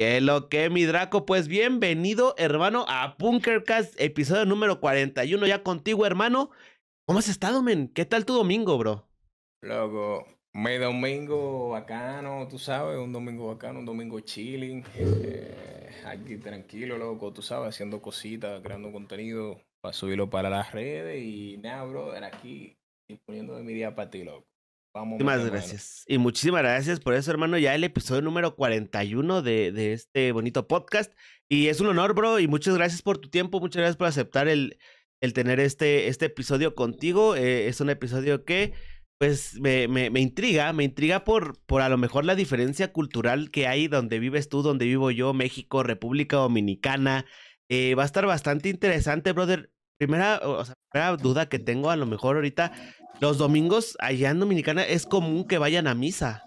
Que lo que, mi Draco, pues bienvenido, hermano, a Punkercast, episodio número 41, ya contigo, hermano. ¿Cómo has estado, men? ¿Qué tal tu domingo, bro? Loco, mi domingo bacano, tú sabes, un domingo bacano, un domingo chilling, eh, aquí tranquilo, loco, tú sabes, haciendo cositas, creando contenido para subirlo para las redes y nada, era aquí disponiendo de mi día para ti, loco muchísimas gracias. Y muchísimas gracias por eso, hermano. Ya el episodio número 41 de, este bonito podcast. Y es un honor, bro. Y muchas gracias por tu tiempo. Muchas gracias por aceptar el, el tener este, este episodio contigo. Eh, es un episodio que, pues, me, intriga. Me intriga por, por a lo mejor la diferencia cultural que hay donde vives tú, donde vivo yo, México, República Dominicana. Eh, va a estar bastante interesante, brother primera, o duda que tengo, a lo mejor ahorita, los domingos allá en Dominicana es común que vayan a misa.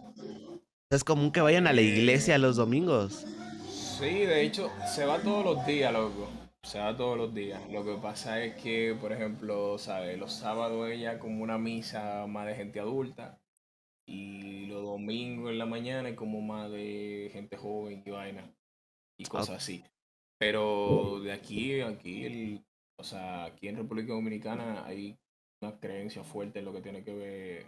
Es común que vayan a la iglesia los domingos. Sí, de hecho, se va todos los días, loco. Se va todos los días. Lo que pasa es que, por ejemplo, ¿sabes? Los sábados ella como una misa más de gente adulta. Y los domingos en la mañana es como más de gente joven y vaina. Y ah, cosas así. Pero de aquí, aquí el o sea, aquí en República Dominicana hay una creencia fuerte en lo que tiene que ver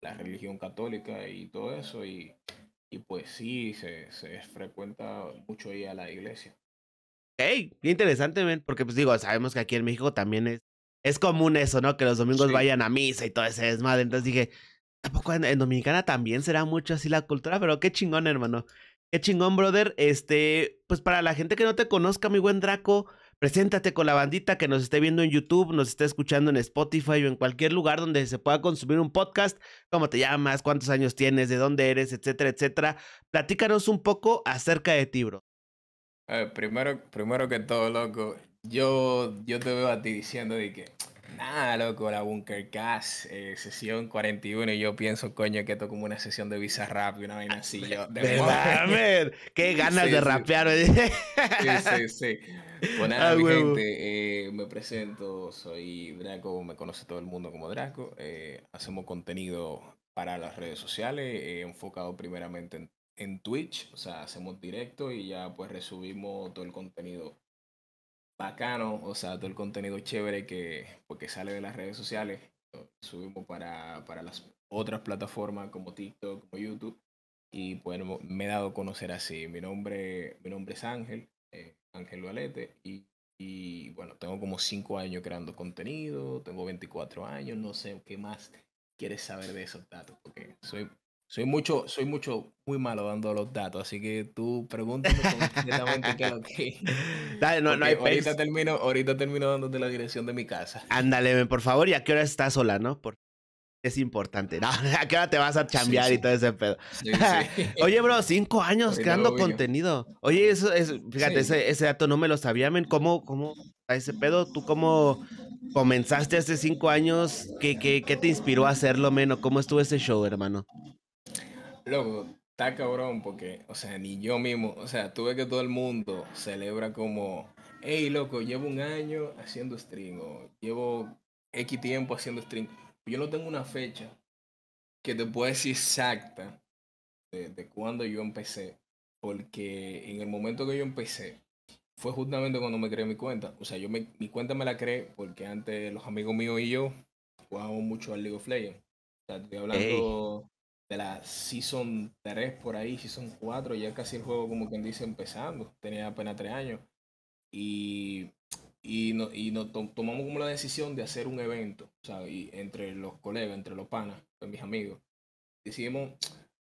la religión católica y todo eso, y, y pues sí, se, se frecuenta mucho ahí a la iglesia. ¡Ey! Qué interesante, ¿ven? porque pues digo, sabemos que aquí en México también es, es común eso, ¿no? Que los domingos vayan a misa y todo ese desmadre. Entonces dije, tampoco en, en, Dominicana también será mucho así la cultura, pero qué chingón, hermano. Qué chingón, brother. Este, pues para la gente que no te conozca, mi buen Draco, Preséntate con la bandita que nos esté viendo en YouTube, nos esté escuchando en Spotify o en cualquier lugar donde se pueda consumir un podcast. ¿Cómo te llamas? ¿Cuántos años tienes? ¿De dónde eres? Etcétera, etcétera. Platícanos un poco acerca de ti, bro. primero, primero que todo, loco, yo, yo te veo a ti diciendo de que, nada, loco, la Bunker Cast, eh, sesión 41, y yo pienso, coño, que esto como una sesión de Visa Rap y una vaina así. Ah, yo, ¿Verdad, ¡Qué ganas de rapear! sí, sí, sí. Buenas pues ah, gente, eh, me presento, soy Draco, me conoce todo el mundo como Draco. Eh, hacemos contenido para las redes sociales, eh, enfocado primeramente en, Twitch, o sea, hacemos directo y ya pues resubimos todo el contenido bacano, o sea, todo el contenido chévere que porque pues, sale de las redes sociales, subimos para, para las otras plataformas como TikTok, como YouTube. Y pues me he dado a conocer así. Mi nombre, mi nombre es Ángel. Eh, Ángel Valete y, bueno, tengo como 5 años creando contenido, tengo 24 años, no sé qué más quieres saber de esos datos, porque soy, soy mucho, soy mucho, muy malo dando los datos, así que tú pregúntame Dale, no, no hay ahorita, termino, ahorita termino dándote la dirección de mi casa. Ándale, por favor, ¿y a qué hora estás sola, no? es importante. ¿no? ahora te vas a chambear y todo ese pedo? Oye, bro, cinco años creando contenido. Oye, eso es, fíjate, ese, dato no me lo sabía, men. ¿Cómo, cómo a ese pedo? ¿Tú cómo comenzaste hace cinco años? ¿Qué, qué, te inspiró a hacerlo, men? ¿Cómo estuvo ese show, hermano? Loco, está cabrón, porque, o sea, ni yo mismo, o sea, tuve que todo el mundo celebra como, hey, loco, llevo un año haciendo stream o llevo X tiempo haciendo stream. Pues yo no tengo una fecha que te pueda decir exacta de, de cuándo yo empecé, porque en el momento que yo empecé, fue justamente cuando me creé mi cuenta. O sea, yo me, mi cuenta me la creé porque antes los amigos míos y yo jugábamos mucho al League of Legends. O sea, estoy hablando de la Season 3 por ahí, Season 4, ya casi el juego como quien dice empezando. Tenía apenas 3 años. Y y, no, y nos tomamos como la decisión de hacer un evento, sea Y entre los colegas, entre los panas, con mis amigos, decidimos,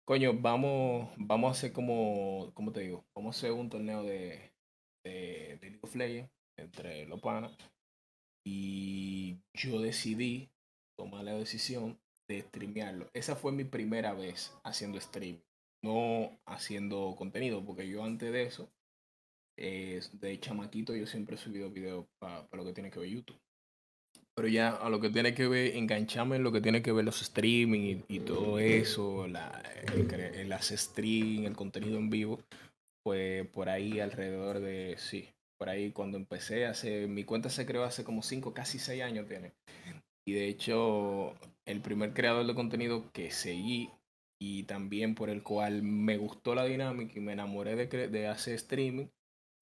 coño, vamos, vamos a hacer como, ¿cómo te digo? Vamos a hacer un torneo de, de, de League of Legends entre los panas. Y yo decidí tomar la decisión de streamearlo. Esa fue mi primera vez haciendo stream, no haciendo contenido, porque yo antes de eso de chamaquito yo siempre he subido videos para lo que tiene que ver YouTube. Pero ya a lo que tiene que ver, enganchame en lo que tiene que ver los streaming y, todo eso, el, hacer las el contenido en vivo, pues por ahí alrededor de, sí, por ahí cuando empecé, hace, mi cuenta se creó hace como 5, casi 6 años tiene. Y de hecho, el primer creador de contenido que seguí y también por el cual me gustó la dinámica y me enamoré de, de hacer streaming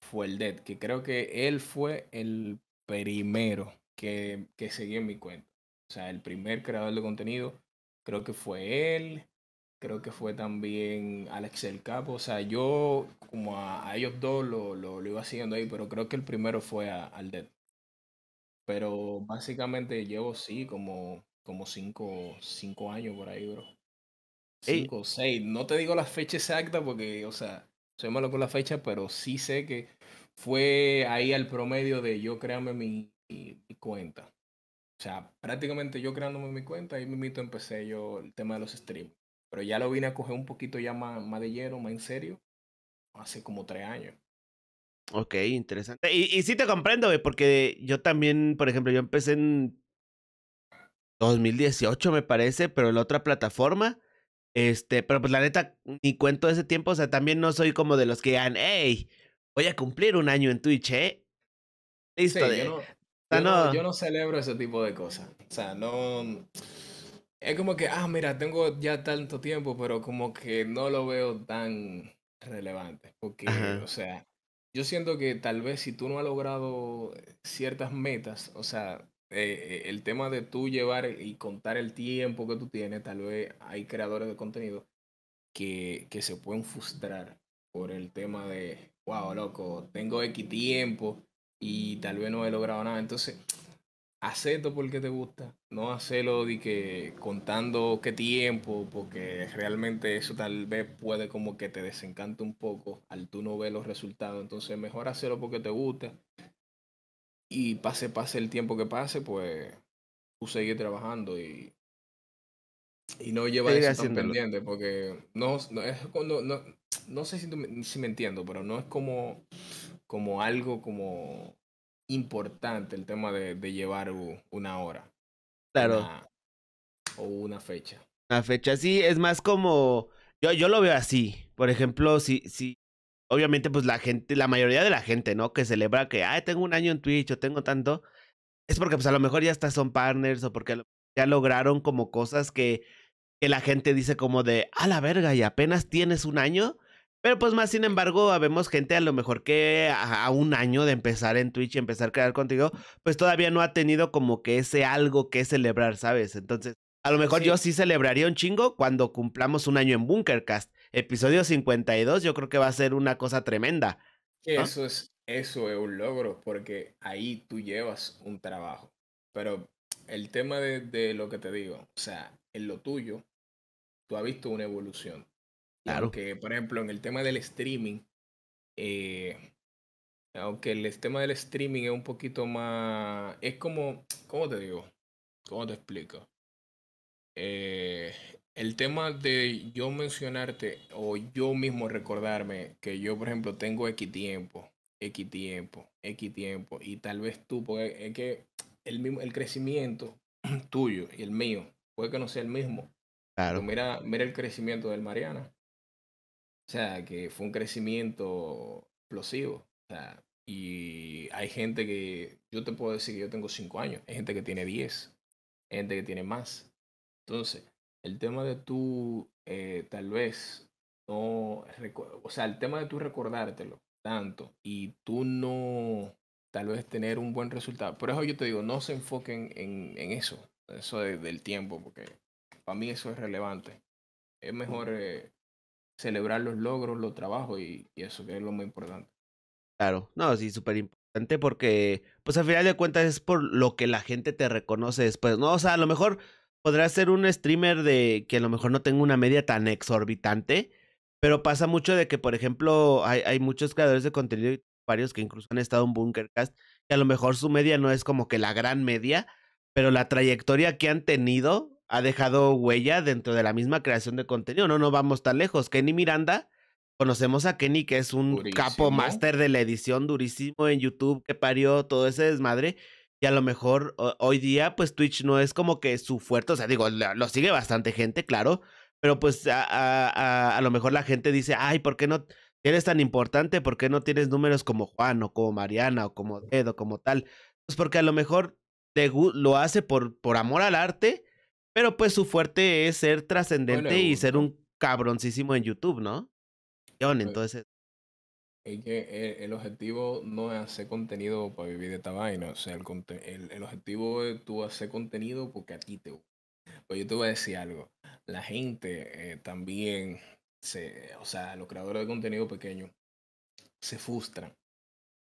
fue el Dead, que creo que él fue el primero que, que seguí en mi cuenta. O sea, el primer creador de contenido, creo que fue él, creo que fue también Alex El Capo. O sea, yo como a, ellos dos lo, lo, iba siguiendo ahí, pero creo que el primero fue al Dead. Pero básicamente llevo sí como, como cinco, años por ahí, bro. Cinco, seis. No te digo la fecha exacta porque, o sea, soy malo con la fecha, pero sí sé que fue ahí al promedio de yo créame mi, cuenta. O sea, prácticamente yo creándome mi cuenta, ahí mismo empecé yo el tema de los streams. Pero ya lo vine a coger un poquito ya más, más de hierro, más en serio, hace como tres años. Ok, interesante. Y, sí te comprendo, porque yo también, por ejemplo, yo empecé en 2018, me parece, pero en la otra plataforma. Este, pero pues la neta, ni cuento ese tiempo. O sea, también no soy como de los que digan, hey, voy a cumplir un año en Twitch, ¿eh? Listo. yo, no, celebro ese tipo de cosas. O sea, no. Es como que, ah, mira, tengo ya tanto tiempo, pero como que no lo veo tan relevante. Porque, o sea, yo siento que tal vez si tú no has logrado ciertas metas, o sea, eh, el tema de tú llevar y contar el tiempo que tú tienes, tal vez hay creadores de contenido que, se pueden frustrar por el tema de, wow, loco, tengo X tiempo y tal vez no he logrado nada. Entonces, acepto porque te gusta, no hacerlo de que contando qué tiempo, porque realmente eso tal vez puede como que te desencante un poco al tú no ver los resultados. Entonces, mejor hacerlo porque te gusta y pase, pase el tiempo que pase, pues tú sigues trabajando y, y no lleva eso pendiente, porque no, no es cuando, no, no, sé si, me entiendo, pero no es como, como algo como importante el tema de, de llevar una hora. Claro. o una fecha. Una fecha, sí, es más como, yo, yo lo veo así, por ejemplo, si, si obviamente, pues la gente, la mayoría de la gente, ¿no? Que celebra que, ay, tengo un año en Twitch o tengo tanto, es porque pues a lo mejor ya hasta son partners o porque ya lograron como cosas que, la gente dice como de, a la verga, y apenas tienes un año. Pero pues más, sin embargo, vemos gente a lo mejor que a, un año de empezar en Twitch y empezar a crear contenido, pues todavía no ha tenido como que ese algo que celebrar, ¿sabes? Entonces, a lo mejor yo sí celebraría un chingo cuando cumplamos un año en Bunkercast episodio 52, yo creo que va a ser una cosa tremenda. Eso, es, eso es un logro, porque ahí tú llevas un trabajo. Pero el tema de, de lo que te digo, o sea, en lo tuyo, tú has visto una evolución. Claro. que por ejemplo, en el tema del streaming, eh, aunque el tema del streaming es un poquito más. Es como. ¿Cómo te digo? ¿Cómo te explico? Eh, el tema de yo mencionarte o yo mismo recordarme que yo, por ejemplo, tengo X tiempo, X tiempo, X tiempo, y tal vez tú, porque es que el, mismo, el crecimiento tuyo y el mío puede que no sea el mismo. Claro. mira, mira el crecimiento del Mariana. O sea, que fue un crecimiento explosivo. O sea, y hay gente que, yo te puedo decir que yo tengo 5 años, hay gente que tiene 10, hay gente que tiene más. Entonces, el tema de tú eh, tal vez no, o sea, el tema de tú recordártelo tanto y tú no tal vez tener un buen resultado. Por eso yo te digo, no se enfoquen en, en eso, eso del tiempo, porque para mí eso es relevante. Es mejor eh, celebrar los logros, los trabajos y, y, eso, que es lo más importante. Claro, no, sí, súper importante porque, pues al final de cuentas es por lo que la gente te reconoce después, ¿no? O sea, a lo mejor podrá ser un streamer de que a lo mejor no tenga una media tan exorbitante, pero pasa mucho de que, por ejemplo, hay, muchos creadores de contenido, varios que incluso han estado en Bunkercast, que a lo mejor su media no es como que la gran media, pero la trayectoria que han tenido ha dejado huella dentro de la misma creación de contenido. No, no vamos tan lejos. Kenny Miranda, conocemos a Kenny, que es un capo máster de la edición durísimo en YouTube, que parió todo ese desmadre. Y a lo mejor hoy día, pues Twitch no es como que su fuerte, o sea, digo, lo sigue bastante gente, claro, pero pues a, lo mejor la gente dice, ay, ¿por qué no eres tan importante? ¿Por qué no tienes números como Juan o como Mariana o como o como tal? Pues porque a lo mejor te, lo hace por, por amor al arte, pero pues su fuerte es ser trascendente y ser un cabroncísimo en YouTube, ¿no? Pues, entonces, es que eh, el, objetivo no es hacer contenido para vivir de esta vaina. O sea, el, objetivo es tú hacer contenido porque a ti te gusta. Pues yo te voy a decir algo. La gente eh, también, se, o sea, los creadores de contenido pequeños se frustran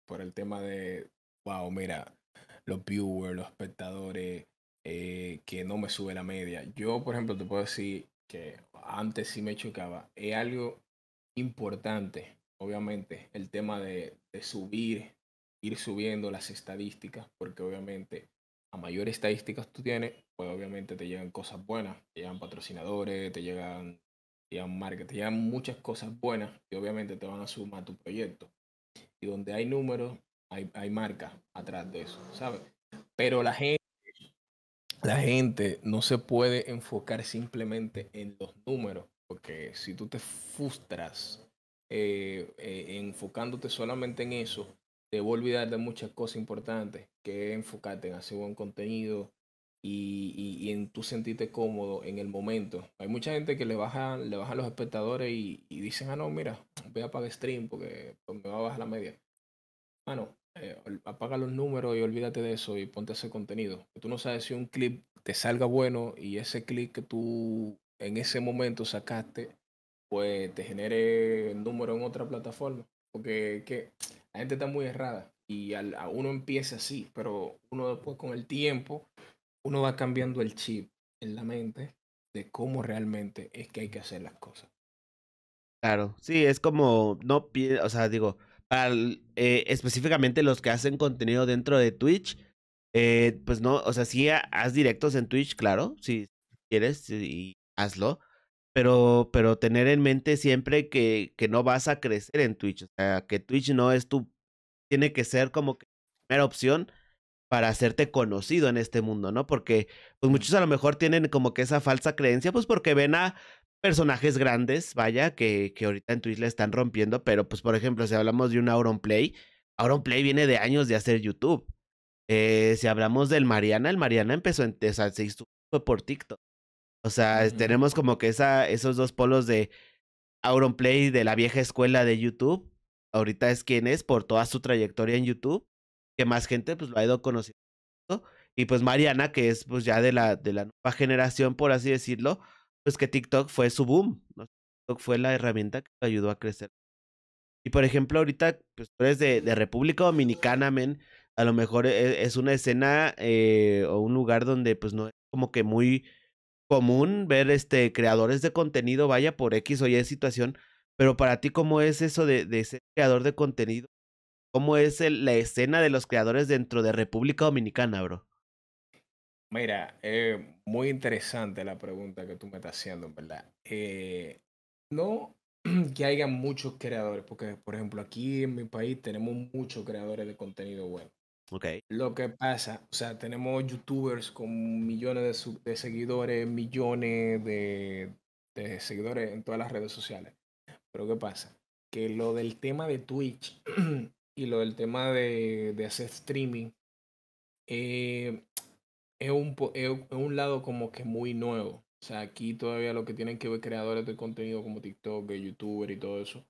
por el tema de, wow, mira, los viewers, los espectadores, eh, que no me sube la media. Yo, por ejemplo, te puedo decir que antes sí me chocaba. Es algo importante obviamente, el tema de, subir, ir subiendo las estadísticas, porque obviamente a mayores estadísticas tú tienes, pues obviamente te llegan cosas buenas, te llegan patrocinadores, te llegan, te llegan marcas, te llegan muchas cosas buenas y obviamente te van a sumar a tu proyecto. Y donde hay números, hay, hay marcas atrás de eso, ¿sabes? Pero la gente, la gente no se puede enfocar simplemente en los números, porque si tú te frustras eh, eh, enfocándote solamente en eso, te voy a olvidar de muchas cosas importantes, que es enfocarte en hacer buen contenido y, en tú sentirte cómodo en el momento. Hay mucha gente que le baja, le a los espectadores y, dicen, ah, no, mira, voy a apagar stream porque pues, me va a bajar la media. Ah, no, eh, apaga los números y olvídate de eso y ponte ese contenido. Tú no sabes si un clip te salga bueno y ese clip que tú en ese momento sacaste pues te genere número en otra plataforma. Porque la gente está muy errada y a uno empieza así, pero uno después con el tiempo, uno va cambiando el chip en la mente de cómo realmente es que hay que hacer las cosas. Claro, sí, es como, no, o sea, digo, para, eh, específicamente los que hacen contenido dentro de Twitch, eh, pues no, o sea, si haz directos en Twitch, claro, si quieres, y hazlo, pero, pero tener en mente siempre que, que no vas a crecer en Twitch, o sea, que Twitch no es tu, tiene que ser como que primera opción para hacerte conocido en este mundo, ¿no? Porque pues muchos a lo mejor tienen como que esa falsa creencia, pues porque ven a personajes grandes, vaya, que, que ahorita en Twitch la están rompiendo, pero pues por ejemplo, si hablamos de un Auronplay, Play viene de años de hacer YouTube. Eh, si hablamos del Mariana, el Mariana empezó, en, o se hizo, por TikTok. O sea, tenemos como que esa, esos dos polos de Auron Auronplay de la vieja escuela de YouTube. Ahorita es quien es por toda su trayectoria en YouTube. Que más gente pues lo ha ido conociendo. Y pues Mariana, que es pues ya de la, de la nueva generación, por así decirlo, pues que TikTok fue su boom. TikTok fue la herramienta que lo ayudó a crecer. Y por ejemplo, ahorita, pues tú eres de, República Dominicana, men. A lo mejor e, es, una escena eh, o un lugar donde pues no es como que muy común ver este creadores de contenido, vaya por X o Y situación, pero para ti, ¿cómo es eso de, ser creador de contenido? ¿Cómo es la escena de los creadores dentro de República Dominicana, bro? Mira, eh, muy interesante la pregunta que tú me estás haciendo, ¿verdad? Eh, no que haya muchos creadores, porque por ejemplo aquí en mi país tenemos muchos creadores de contenido web. Okay. Lo que pasa, o sea, tenemos youtubers con millones de, seguidores, millones de, seguidores en todas las redes sociales. Pero ¿qué pasa? Que lo del tema de Twitch y lo del tema de, hacer streaming eh, es, un, un lado como que muy nuevo. O sea, aquí todavía lo que tienen que ver creadores de contenido como TikTok, YouTuber y todo eso,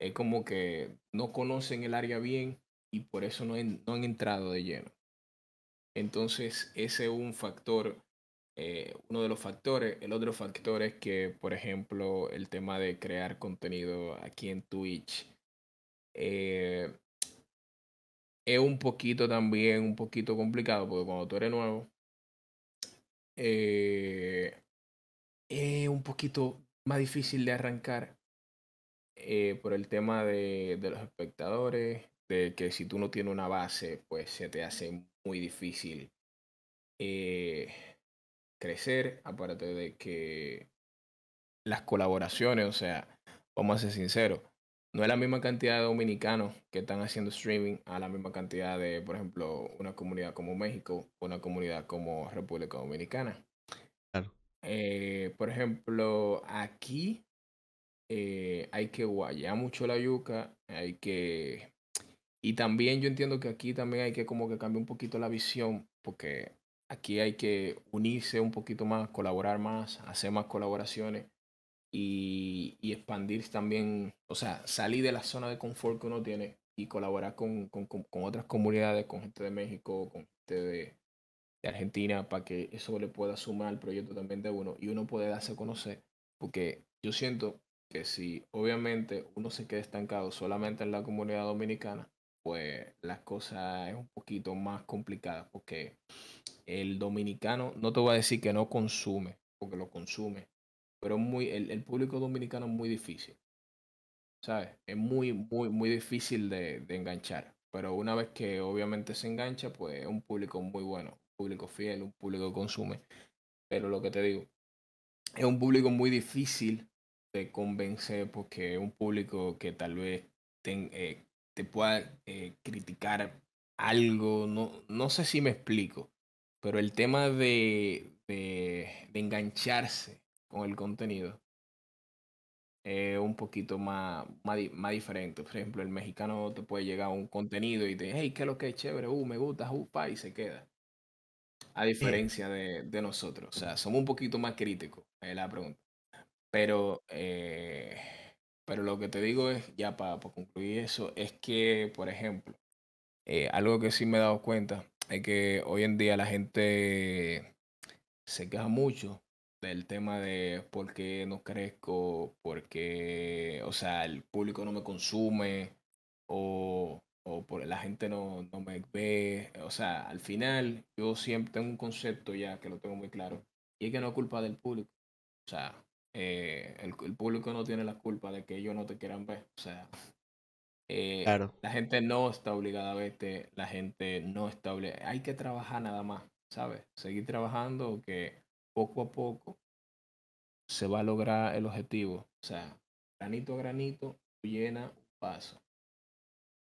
es como que no conocen el área bien y por eso no, no han entrado de lleno. Entonces, ese es un factor, eh, uno de los factores. El otro factor es que, por ejemplo, el tema de crear contenido aquí en Twitch eh, es un poquito también, un poquito complicado, porque cuando tú eres nuevo, eh, es un poquito más difícil de arrancar por el tema de los espectadores, de que si tú no tienes una base, pues se te hace muy difícil eh, crecer, aparte de que las colaboraciones, o sea, vamos a ser sinceros, no es la misma cantidad de dominicanos que están haciendo streaming a la misma cantidad de, por ejemplo, una comunidad como México, una comunidad como República Dominicana. Claro. Eh, por ejemplo, aquí eh, hay que guayar mucho la yuca, hay que y también yo entiendo que aquí también hay que como que cambiar un poquito la visión, porque aquí hay que unirse un poquito más, colaborar más, hacer más colaboraciones y, y expandir también, o sea, salir de la zona de confort que uno tiene y colaborar con, otras comunidades, con gente de México, con gente de, de Argentina, para que eso le pueda sumar al proyecto también de uno y uno puede darse a conocer, porque yo siento que si obviamente uno se queda estancado solamente en la comunidad dominicana, pues las cosas es un poquito más complicadas porque el dominicano, no te voy a decir que no consume, porque lo consume, pero muy, el, público dominicano es muy difícil. ¿Sabes? Es muy, muy, muy difícil de, enganchar. Pero una vez que obviamente se engancha, pues es un público muy bueno, un público fiel, un público que consume. Pero lo que te digo, es un público muy difícil de convencer porque es un público que tal vez ten, eh, pueda eh, criticar algo, no, no sé si me explico, pero el tema de, de, engancharse con el contenido es un poquito más, más, diferente. Por ejemplo, el mexicano te puede llegar a un contenido y te hey, qué lo que es chévere, uh, me gusta, upa uh, y se queda. A diferencia de, nosotros, o sea, somos un poquito más críticos, la pregunta. Pero eh, pero lo que te digo es, ya para, concluir eso, es que, por ejemplo, eh, algo que sí me he dado cuenta es que hoy en día la gente se queja mucho del tema de por qué no crezco, por qué, o sea, el público no me consume o, por, la gente no, no me ve. O sea, al final yo siempre tengo un concepto ya que lo tengo muy claro y es que no es culpa del público. O sea, eh, el, público no tiene la culpa de que ellos no te quieran ver. O sea, eh, la gente no está obligada a verte, la gente no está obligada. Hay que trabajar nada más, ¿sabes? Seguir trabajando que poco a poco se va a lograr el objetivo. O sea, granito a granito, llena, llenas un paso.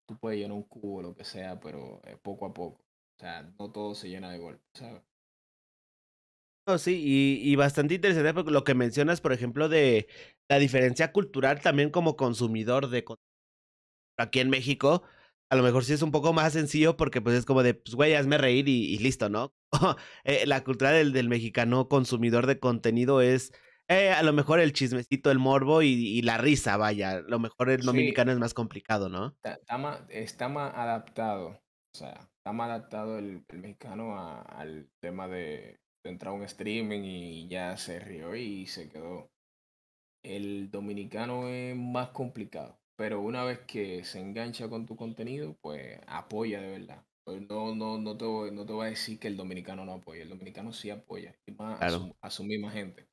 Tú puedes llenar un cubo, lo que sea, pero eh, poco a poco. O sea, no todo se llena de golpe, ¿sabes? sí, y, bastante interesante porque lo que mencionas, por ejemplo, de la diferencia cultural también como consumidor de aquí en México, a lo mejor sí es un poco más sencillo porque pues es como de, pues güey, hazme reír y, listo, ¿no? Eh, la cultura del, mexicano consumidor de contenido es eh, a lo mejor el chismecito, el morbo y, la risa, vaya. A lo mejor el dominicano es más complicado, ¿no? Está, más, adaptado, o sea, está más adaptado el, mexicano al tema de Entraba a un streaming y ya se rió y se quedó. El dominicano es más complicado, pero una vez que se engancha con tu contenido, pues apoya de verdad. Pues, no, no, no, te, voy, no te a decir que el dominicano no apoya, el dominicano sí apoya, y más a, su, misma gente.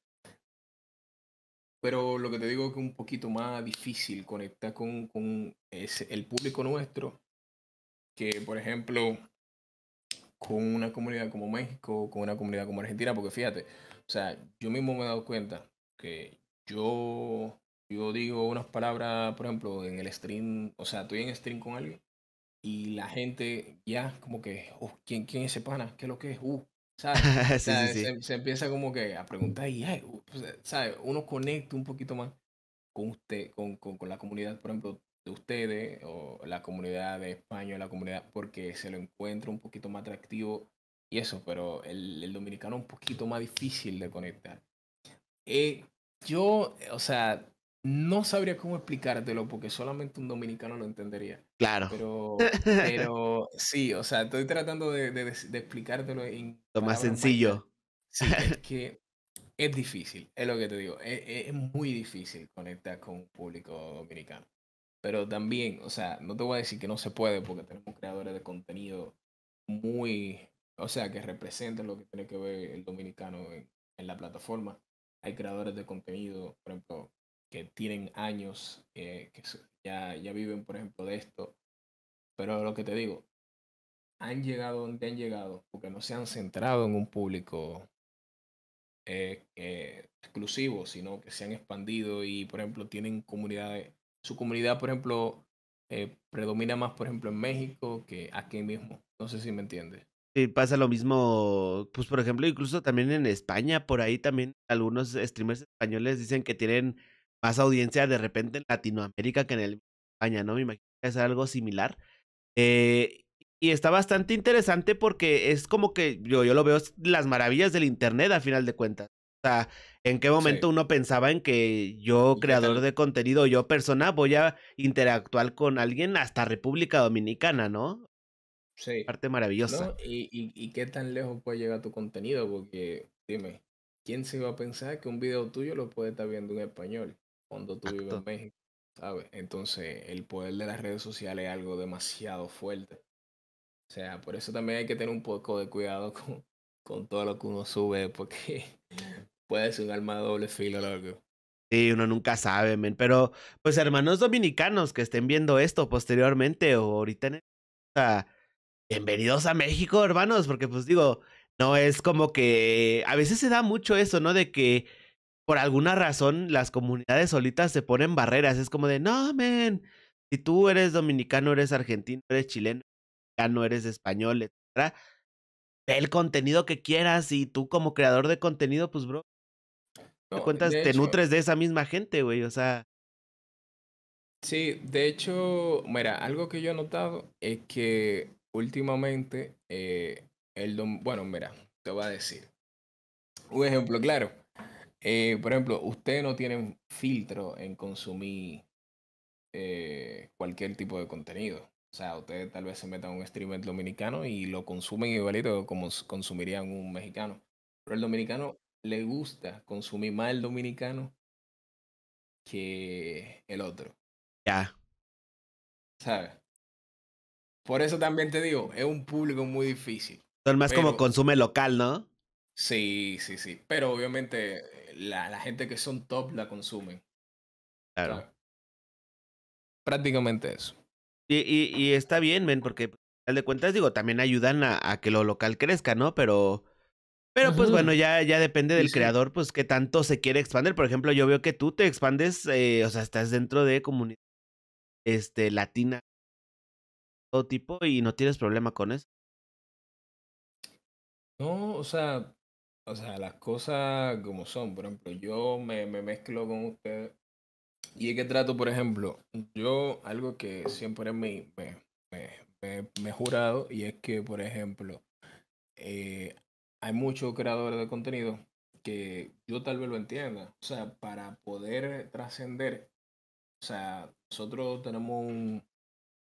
Pero lo que te digo es que es un poquito más difícil conectar con, con el público nuestro, que por ejemplo, con una comunidad como México, con una comunidad como Argentina, porque fíjate, o sea, yo mismo me he dado cuenta que yo, yo digo unas palabras, por ejemplo, en el stream, o sea, estoy en stream con alguien y la gente ya como que, oh, ¿quién, ¿quién es ese pana? ¿Qué es lo que es? Uh", se, empieza como que a preguntar y, uh", ¿sabes? Uno conecta un poquito más con usted, con, con, con la comunidad, por ejemplo, ustedes o la comunidad de España, la comunidad, porque se lo encuentro un poquito más atractivo y eso, pero el, dominicano un poquito más difícil de conectar. Eh, yo, o sea, no sabría cómo explicártelo porque solamente un dominicano lo entendería. Claro. Pero, pero sí, o sea, estoy tratando de, explicártelo en... Lo más sencillo. es que es difícil, es lo que te digo, es muy difícil conectar con un público dominicano. Pero también, o sea, no te voy a decir que no se puede porque tenemos creadores de contenido muy, o sea, que representan lo que tiene que ver el dominicano en, la plataforma. Hay creadores de contenido, por ejemplo, que tienen años, eh, que ya, ya viven, por ejemplo, de esto. Pero lo que te digo, han llegado donde han llegado porque no se han centrado en un público eh, eh, exclusivo, sino que se han expandido y, por ejemplo, tienen comunidades su comunidad, por ejemplo, eh, predomina más, por ejemplo, en México que aquí mismo. No sé si me entiende Sí, pasa lo mismo, pues por ejemplo, incluso también en España, por ahí también algunos streamers españoles dicen que tienen más audiencia de repente en Latinoamérica que en España, ¿no? Me imagino que es algo similar. Eh, y está bastante interesante porque es como que yo, yo lo veo las maravillas del Internet a final de cuentas. O sea, ¿En qué momento uno pensaba en que yo, creador de contenido, yo persona, voy a interactuar con alguien hasta República Dominicana, ¿no? Sí. Parte maravillosa. ¿Y, qué tan lejos puede llegar tu contenido? Porque, dime, ¿quién se iba a pensar que un video tuyo lo puede estar viendo en español cuando tú vives en México? ¿Sabes? Entonces, el poder de las redes sociales es algo demasiado fuerte. O sea, por eso también hay que tener un poco de cuidado con, con todo lo que uno sube, porque puede ser un alma doble filo, loco. Sí, uno nunca sabe, men. Pero, pues, hermanos dominicanos que estén viendo esto posteriormente o ahorita en el... bienvenidos a México, hermanos, porque, pues, digo, no es como que a veces se da mucho eso, ¿no? De que por alguna razón las comunidades solitas se ponen barreras. Es como de, no, men, si tú eres dominicano, eres argentino, eres chileno, no eres español, etc. ve el contenido que quieras y tú como creador de contenido, pues, bro, ¿Te cuentas, te nutres de esa misma gente, güey, o sea. Sí, de hecho, mira, algo que yo he notado es que últimamente, eh, el don... bueno, mira, te voy a decir. Un ejemplo, claro. Eh, por ejemplo, ustedes no tienen filtro en consumir eh, cualquier tipo de contenido. O sea, ustedes tal vez se metan a un streamer dominicano y lo consumen igualito como consumirían un mexicano. Pero el dominicano le gusta consumir más el dominicano que el otro. Ya. ¿Sabes? Por eso también te digo, es un público muy difícil. Son más como consume local, ¿no? Sí, sí, sí. Pero obviamente la, gente que son top la consumen. Claro. Prácticamente eso. Y, y, está bien, men, porque al de cuentas, digo, también ayudan a que lo local crezca, ¿no? Pero pero pues bueno, ya, ya depende del creador, pues qué tanto se quiere expandir. Por ejemplo, yo veo que tú te expandes, eh, o sea, estás dentro de comunidad este, latina, todo tipo, y no tienes problema con eso. No, o sea, o sea, las cosas como son. Por ejemplo, yo me, me mezclo con ustedes. Y es que trato, por ejemplo, yo algo que siempre me, me he jurado, y es que, por ejemplo, eh, hay muchos creadores de contenido que yo tal vez lo entienda. O sea, para poder trascender, o sea, nosotros tenemos un,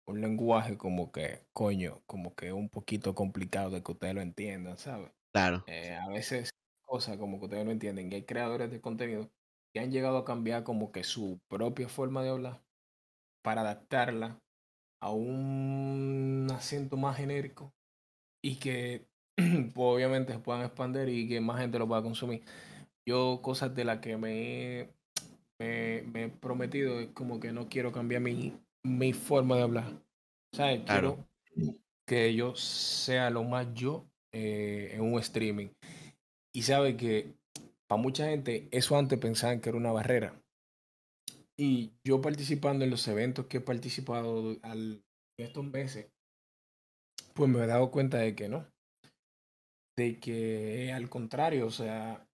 un lenguaje como que, coño, como que un poquito complicado de que ustedes lo entiendan, ¿sabes? Claro. Eh, a veces cosas como que ustedes no entienden y hay creadores de contenido que han llegado a cambiar como que su propia forma de hablar para adaptarla a un acento más genérico y que Pues, obviamente se puedan expandir y que más gente lo pueda consumir. Yo cosas de las que me, me, he prometido es como que no quiero cambiar mi, mi forma de hablar. ¿Sabes? Quiero que yo sea lo más yo eh, en un streaming. Y sabe que para mucha gente eso antes pensaban que era una barrera. Y yo participando en los eventos que he participado en estos meses, pues me he dado cuenta de que no de que al contrario, o sea,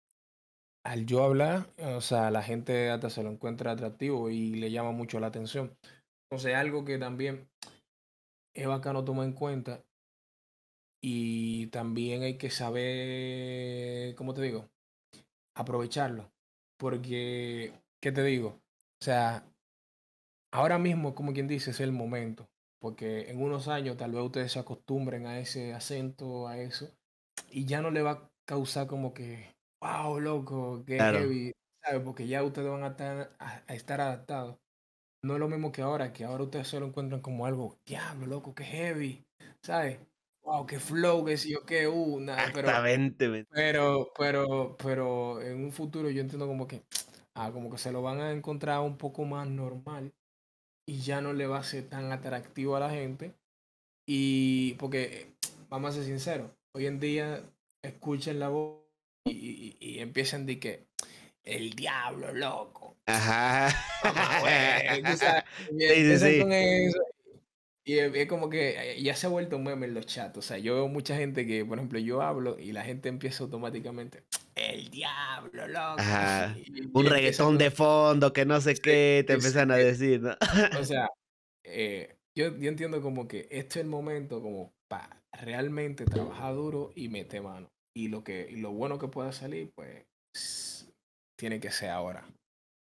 al yo hablar, o sea, la gente hasta se lo encuentra atractivo y le llama mucho la atención. Entonces, algo que también es bacano tomar en cuenta y también hay que saber, ¿cómo te digo? Aprovecharlo. Porque, ¿qué te digo? O sea, ahora mismo, como quien dice, es el momento. Porque en unos años tal vez ustedes se acostumbren a ese acento, a eso y ya no le va a causar como que, wow, loco, ¡Qué heavy, ¿sabes? Porque ya ustedes van a estar, adaptados. No es lo mismo que ahora, que ahora ustedes se lo encuentran como algo, diablo, loco, ¡Qué heavy, ¿sabes? Wow, qué flow, que sí, yo qué, una. Uh, pero, pero, pero, pero en un futuro yo entiendo como que, ah, como que se lo van a encontrar un poco más normal y ya no le va a ser tan atractivo a la gente. Y porque, vamos a ser sinceros, hoy en día escuchan la voz y, empiezan de que el diablo loco. Ajá. y, es como que eh, ya se ha vuelto un meme en los chats. O sea, yo veo mucha gente que, por ejemplo, yo hablo y la gente empieza automáticamente. El diablo, loco. un reggaetón de fondo, que no sé qué, te empiezan a decir, ¿no? o sea, eh, yo, yo entiendo como que este es el momento, como realmente trabaja duro y mete mano. Y lo, que, lo bueno que pueda salir, pues tiene que ser ahora.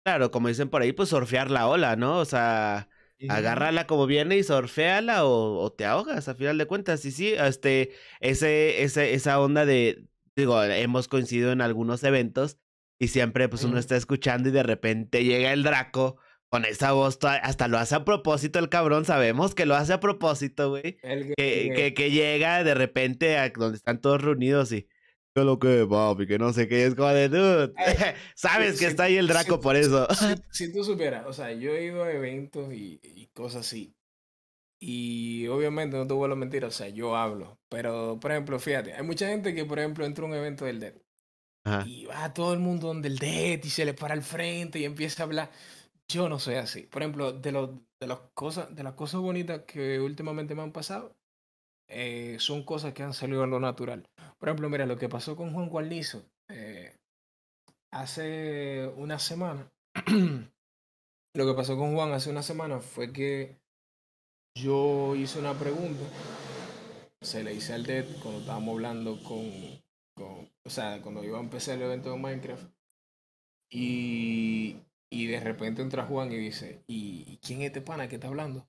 Claro, como dicen por ahí, pues surfear la ola, ¿no? O sea, agárrala como viene y surfeala o, te ahogas a final de cuentas. Y sí, este, ese, ese, esa onda de, digo, hemos coincidido en algunos eventos y siempre pues uno está escuchando y de repente llega el Draco con esa voz, hasta lo hace a propósito el cabrón, sabemos que lo hace a propósito, güey. Que, que, que, llega de repente a donde están todos reunidos y... ¿Qué lo que, papi? Que no sé qué es como Sabes que está ahí el Draco por eso. Si, tú supieras, o sea, yo he ido a eventos y, cosas así. Y obviamente, no te vuelvo a mentir, o sea, yo hablo. Pero, por ejemplo, fíjate, hay mucha gente que, por ejemplo, entra a un evento del DET. Y va todo el mundo donde el DET y se le para al frente y empieza a hablar. Yo no soy así. Por ejemplo, de, lo, de, las, cosas, de las cosas bonitas que últimamente me han pasado, eh, son cosas que han salido en lo natural. Por ejemplo, mira, lo que pasó con Juan Guarnizo eh, hace una semana. lo que pasó con Juan hace una semana fue que yo hice una pregunta. Se le hice al de cuando estábamos hablando con, con. O sea, cuando a empezar el evento de Minecraft. Y y de repente entra Juan y dice, ¿y quién es este pana que está hablando?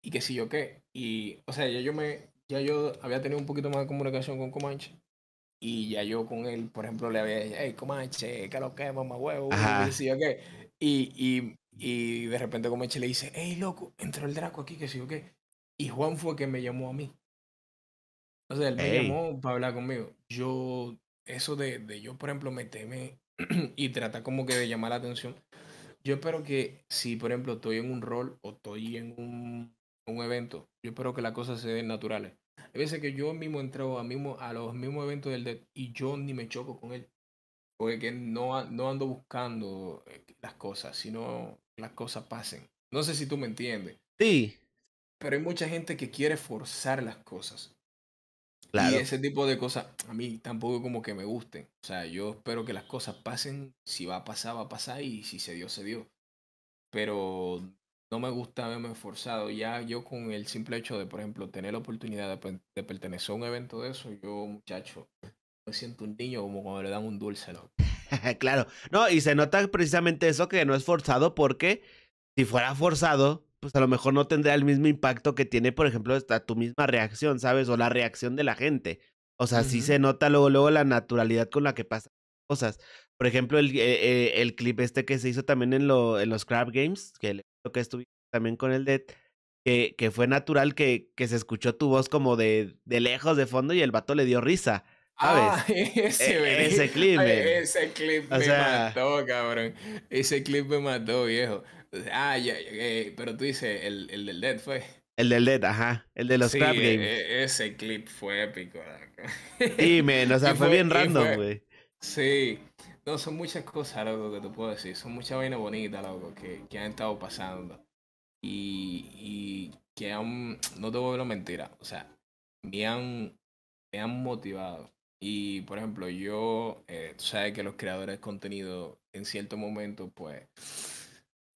Y que si yo qué. Y, o sea, ya yo me, ya yo había tenido un poquito más de comunicación con Comanche. Y ya yo con él, por ejemplo, le había dicho, hey, Comanche, que lo que, mamá huevo, qué. Y, y, y de repente Comanche le dice, hey, loco, entró el Draco aquí, que si yo qué. Y Juan fue que me llamó a mí. O sea, él me llamó para hablar conmigo. Yo, eso de, de yo, por ejemplo, meterme y tratar como que de llamar la atención yo espero que si, por ejemplo, estoy en un rol o estoy en un, un evento, yo espero que las cosas se den naturales. Hay veces que yo mismo entro a, mismo, a los mismos eventos del y yo ni me choco con él. Porque no, no ando buscando eh, las cosas, sino las cosas pasen. No sé si tú me entiendes. Sí. Pero hay mucha gente que quiere forzar las cosas. Y ese tipo de cosas a mí tampoco como que me gusten. O sea, yo espero que las cosas pasen. Si va a pasar, va a pasar. Y si se dio, se dio. Pero no me gusta verme forzado. Ya yo con el simple hecho de, por ejemplo, tener la oportunidad de, pertenecer a un evento de eso, yo, muchacho, me siento un niño como cuando le dan un dulce, ¿no? claro. No, y se nota precisamente eso que no es forzado porque si fuera forzado, pues a lo mejor no tendrá el mismo impacto que tiene, por ejemplo, tu misma reacción, ¿sabes? O la reacción de la gente. O sea, sí se nota luego, luego la naturalidad con la que pasan cosas. Por ejemplo, el, eh, eh, el clip este que se hizo también en, lo, los Crab Games, que lo que estuve también con el dead que, que fue natural que, que se escuchó tu voz como de, de lejos, de fondo, y el vato le dio risa. ¿Sabes? Ah, e, ese, clip. ese clip me mató, cabrón. Ese clip me mató, viejo. Ah, ya, eh, pero tú dices, el, el del Dead fue. El del Dead, ajá. El de los sí, Games. E, e, ese clip fue épico. Sí, me, o sea, fue, bien random, güey. Sí. No, son muchas cosas, loco, que te puedo decir. Son muchas vainas bonitas, loco, que, que han estado pasando. Y, que aún, no te voy a mentira, o sea, me han, me han motivado. Y, por ejemplo, yo, eh, tú sabes que los creadores de contenido, en cierto momento, pues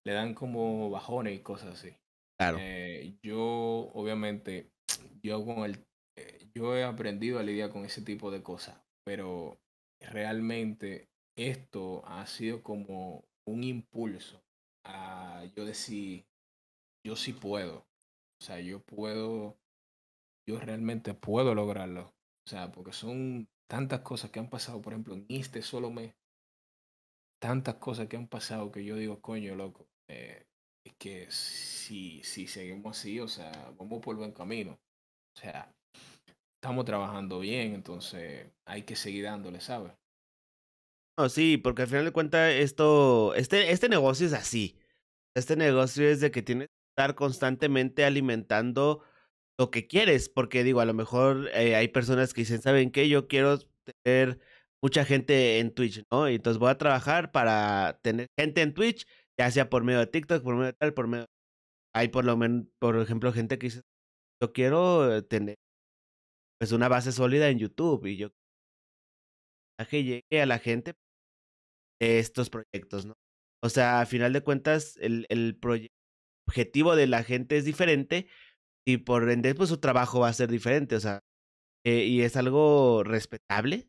le dan como bajones y cosas así. Claro. Eh, yo, obviamente, yo con el eh, yo he aprendido a lidiar con ese tipo de cosas, pero realmente esto ha sido como un impulso a yo decir, yo sí puedo. O sea, yo puedo, yo realmente puedo lograrlo. O sea, porque son tantas cosas que han pasado, por ejemplo, en este solo mes, tantas cosas que han pasado que yo digo, coño, loco, eh, es que si, seguimos así, o sea, vamos por buen camino. O sea, estamos trabajando bien, entonces hay que seguir dándole, ¿sabes? No, sí, porque al final de cuentas esto, este, este negocio es así. Este negocio es de que tienes que estar constantemente alimentando lo que quieres, porque digo, a lo mejor eh, hay personas que dicen, ¿saben qué? Yo quiero tener mucha gente en Twitch, ¿no? entonces voy a trabajar para tener gente en Twitch ya sea por medio de TikTok, por medio de tal, por medio Hay por lo menos, por ejemplo, gente que dice, yo quiero eh, tener pues una base sólida en YouTube y yo quiero que llegue a la gente estos proyectos, ¿no? O sea, a final de cuentas, el, el objetivo de la gente es diferente y por ende, pues su trabajo va a ser diferente, o sea, eh, y es algo respetable,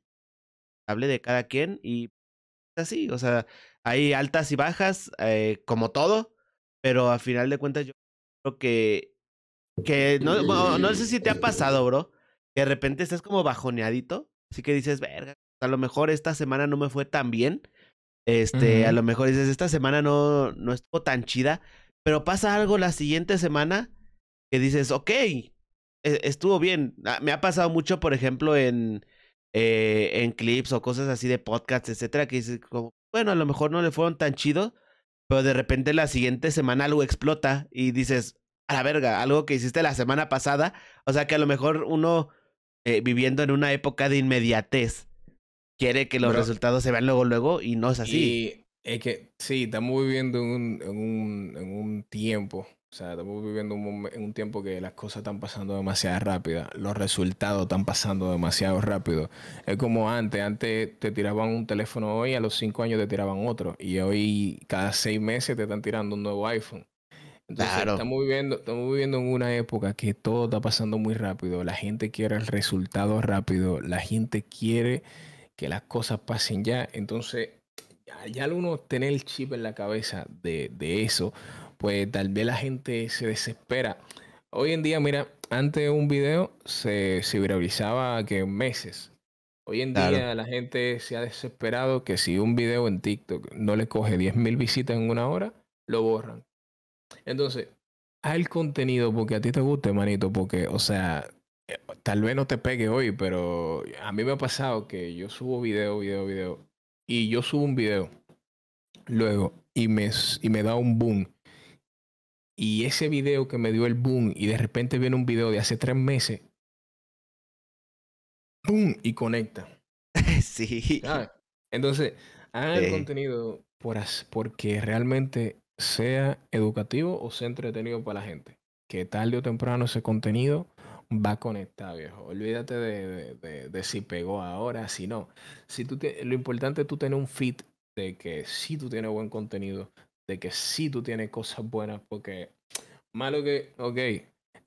respetable de cada quien y así, o sea, hay altas y bajas, eh, como todo, pero a final de cuentas yo creo que, que no, no sé si te ha pasado, bro, que de repente estás como bajoneadito, así que dices, verga, a lo mejor esta semana no me fue tan bien, este, a lo mejor dices, esta semana no, no estuvo tan chida, pero pasa algo la siguiente semana que dices, ok, e, estuvo bien. Ah, me ha pasado mucho, por ejemplo, en, eh, en clips o cosas así de podcasts, etcétera, que dices, como, bueno, a lo mejor no le fueron tan chidos, pero de repente la siguiente semana algo explota y dices, a la verga, algo que hiciste la semana pasada, o sea que a lo mejor uno eh, viviendo en una época de inmediatez quiere que los resultados se vean luego, luego y no es así. que sí, estamos viviendo en un, en un, en un tiempo o sea, estamos viviendo un, en un tiempo que las cosas están pasando demasiado rápido, los resultados están pasando demasiado rápido. Es como antes, antes te tiraban un teléfono hoy, a los cinco años te tiraban otro, y hoy cada seis meses te están tirando un nuevo iPhone. Entonces, estamos, viviendo, estamos en una época que todo está pasando muy rápido, la gente quiere el resultado rápido, la gente quiere que las cosas pasen ya, entonces ya, algunos uno tener el chip en la cabeza de, de eso pues tal vez la gente se desespera. Hoy en día, mira, antes un video se, se viralizaba que meses. Hoy en día la gente se ha desesperado que si un video en TikTok no le coge 10.000 visitas en una hora, lo borran. Entonces, haz el contenido porque a ti te guste, manito, porque, o sea, eh, tal vez no te pegue hoy, pero a mí me ha pasado que yo subo video, video, video, y yo subo un video luego y me, y me da un boom y ese video que me dio el boom y de repente viene un video de hace tres meses, boom, y conecta. Sí. entonces, hagan el contenido por, porque realmente sea educativo o sea entretenido para la gente. Que tarde o temprano ese contenido va a conectar, viejo. Olvídate de, si pegó ahora, si no. Si tú lo importante es tú tener un fit de que si tú tienes buen contenido, de que sí tú tienes cosas buenas, porque malo que, ok,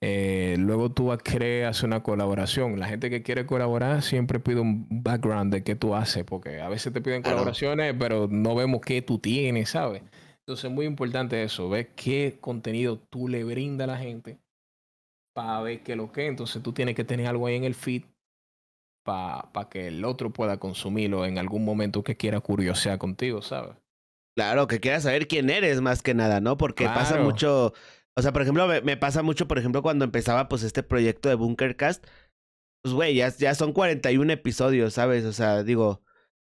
eh, luego tú creas una colaboración. La gente que quiere colaborar siempre pide un background de qué tú haces, porque a veces te piden colaboraciones, pero no vemos qué tú tienes, ¿sabes? Entonces es muy importante eso, ver qué contenido tú le brinda a la gente para ver qué lo que. Entonces tú tienes que tener algo ahí en el feed para que el otro pueda consumirlo en algún momento que quiera curiosear contigo, ¿sabes? Claro, que quieras saber quién eres más que nada, ¿no? Porque pasa mucho, o sea, por ejemplo, me, pasa mucho, por ejemplo, cuando empezaba pues este proyecto de Bunkercast, pues güey, ya, ya son 41 episodios, ¿sabes? O sea, digo,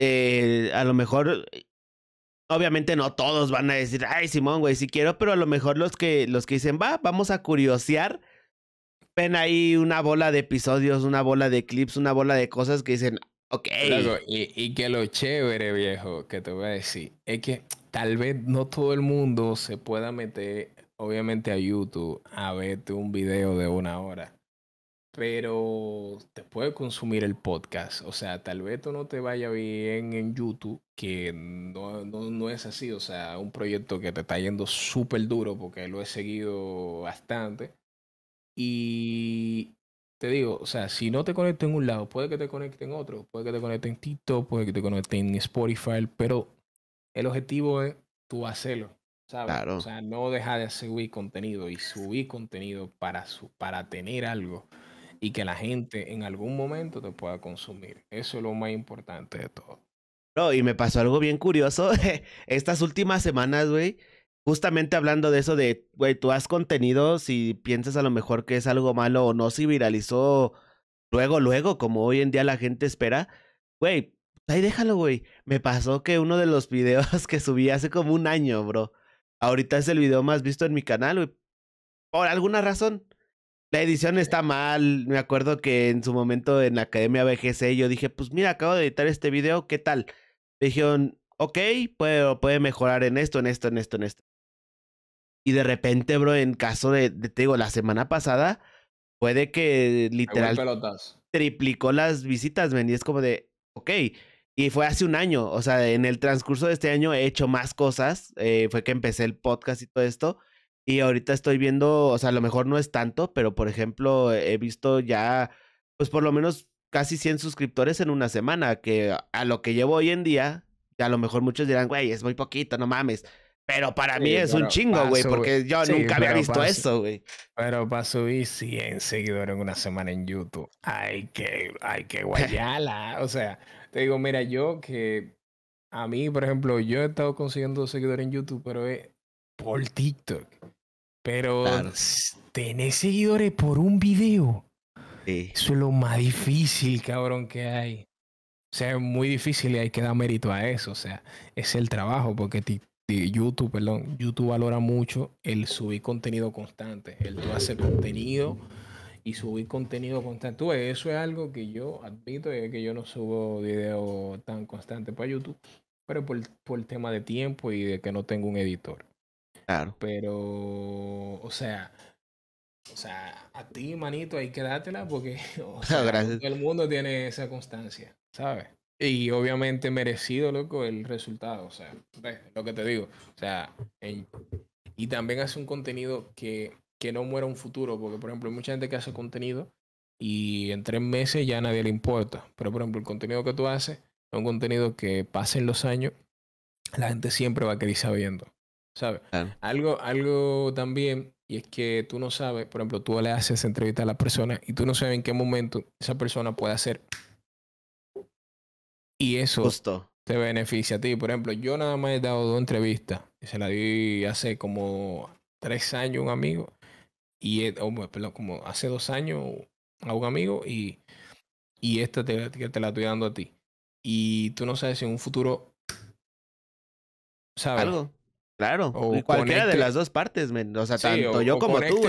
eh, a lo mejor, eh, obviamente no todos van a decir, ay, Simón, güey, sí quiero, pero a lo mejor los que, los que dicen, va, vamos a curiosear, ven ahí una bola de episodios, una bola de clips, una bola de cosas que dicen, y, que lo chévere, viejo, que te voy a decir, es que tal vez no todo el mundo se pueda meter, obviamente, a YouTube a verte un video de una hora. Pero te puede consumir el podcast. O sea, tal vez tú no te vaya bien en YouTube, que no, no, no es así. O sea, un proyecto que te está yendo súper duro porque lo he seguido bastante. Y te digo, o sea, si no te conecto en un lado, puede que te conecte en otro, puede que te conecte en TikTok, puede que te conecte en Spotify, pero el objetivo es tú hacerlo, ¿sabes? O sea, no dejar de subir contenido y subir contenido para, para tener algo y que la gente en algún momento te pueda consumir. Eso es lo más importante de todo. No, y me pasó algo bien curioso estas últimas semanas, güey justamente hablando de eso de, güey, tú has contenido, si piensas a lo mejor que es algo malo o no, si viralizó luego, luego, como hoy en día la gente espera, güey, ahí déjalo, güey. Me pasó que uno de los videos que subí hace como un año, bro, ahorita es el video más visto en mi canal, güey. Por alguna razón. La edición está mal. Me acuerdo que en su momento en la Academia BGC yo dije, pues mira, acabo de editar este video, ¿qué tal? Me dijeron, ok, puede mejorar en esto, en esto, en esto, en esto. Y de repente, bro, en caso de, te digo, la semana pasada, puede que literal triplicó las visitas, ven Y es como de, ok. Y fue hace un año, o sea, en el transcurso de este año he hecho más cosas. Eh, fue que empecé el podcast y todo esto. Y ahorita estoy viendo, o sea, a lo mejor no es tanto, pero por ejemplo, he visto ya, pues por lo menos casi 100 suscriptores en una semana, que a lo que llevo hoy en día, a lo mejor muchos dirán, güey, es muy poquito, no mames. Pero para mí es un chingo, güey, porque yo nunca había visto eso, güey. Pero para subir 100 seguidores en una semana en YouTube, hay que, hay guayala. o sea, te digo, mira, yo que a mí, por ejemplo, yo he estado consiguiendo seguidores en YouTube, pero es por TikTok. Pero tener seguidores por un video, eso es lo más difícil, cabrón, que hay. O sea, es muy difícil y hay que dar mérito a eso. O sea, es el trabajo, porque TikTok YouTube, perdón, YouTube valora mucho el subir contenido constante, el tú hacer contenido y subir contenido constante. Tú, eso es algo que yo admito, es que yo no subo video tan constante para YouTube, pero por, el tema de tiempo y de que no tengo un editor. Claro. Pero, o sea, o sea, a ti, manito, hay que porque el mundo tiene esa constancia, ¿sabes? Y obviamente merecido, loco, el resultado. O sea, pues, lo que te digo. O sea, y también hace un contenido que, que no muera un futuro. Porque, por ejemplo, hay mucha gente que hace contenido y en tres meses ya nadie le importa. Pero, por ejemplo, el contenido que tú haces es un contenido que pasen los años, la gente siempre va a querer sabiendo. ¿Sabes? Algo, algo también, y es que tú no sabes, por ejemplo, tú le haces entrevista a la persona y tú no sabes en qué momento esa persona puede hacer y eso te beneficia a ti. Por ejemplo, yo nada más he dado dos entrevistas. Se la di hace como tres años a un amigo. Y, perdón, como hace dos años a un amigo. Y, y esta te, te la estoy dando a ti. Y tú no sabes si en un futuro. ¿Sabes? Algo. Claro. O cualquiera de las dos partes, O sea, tanto yo como tú,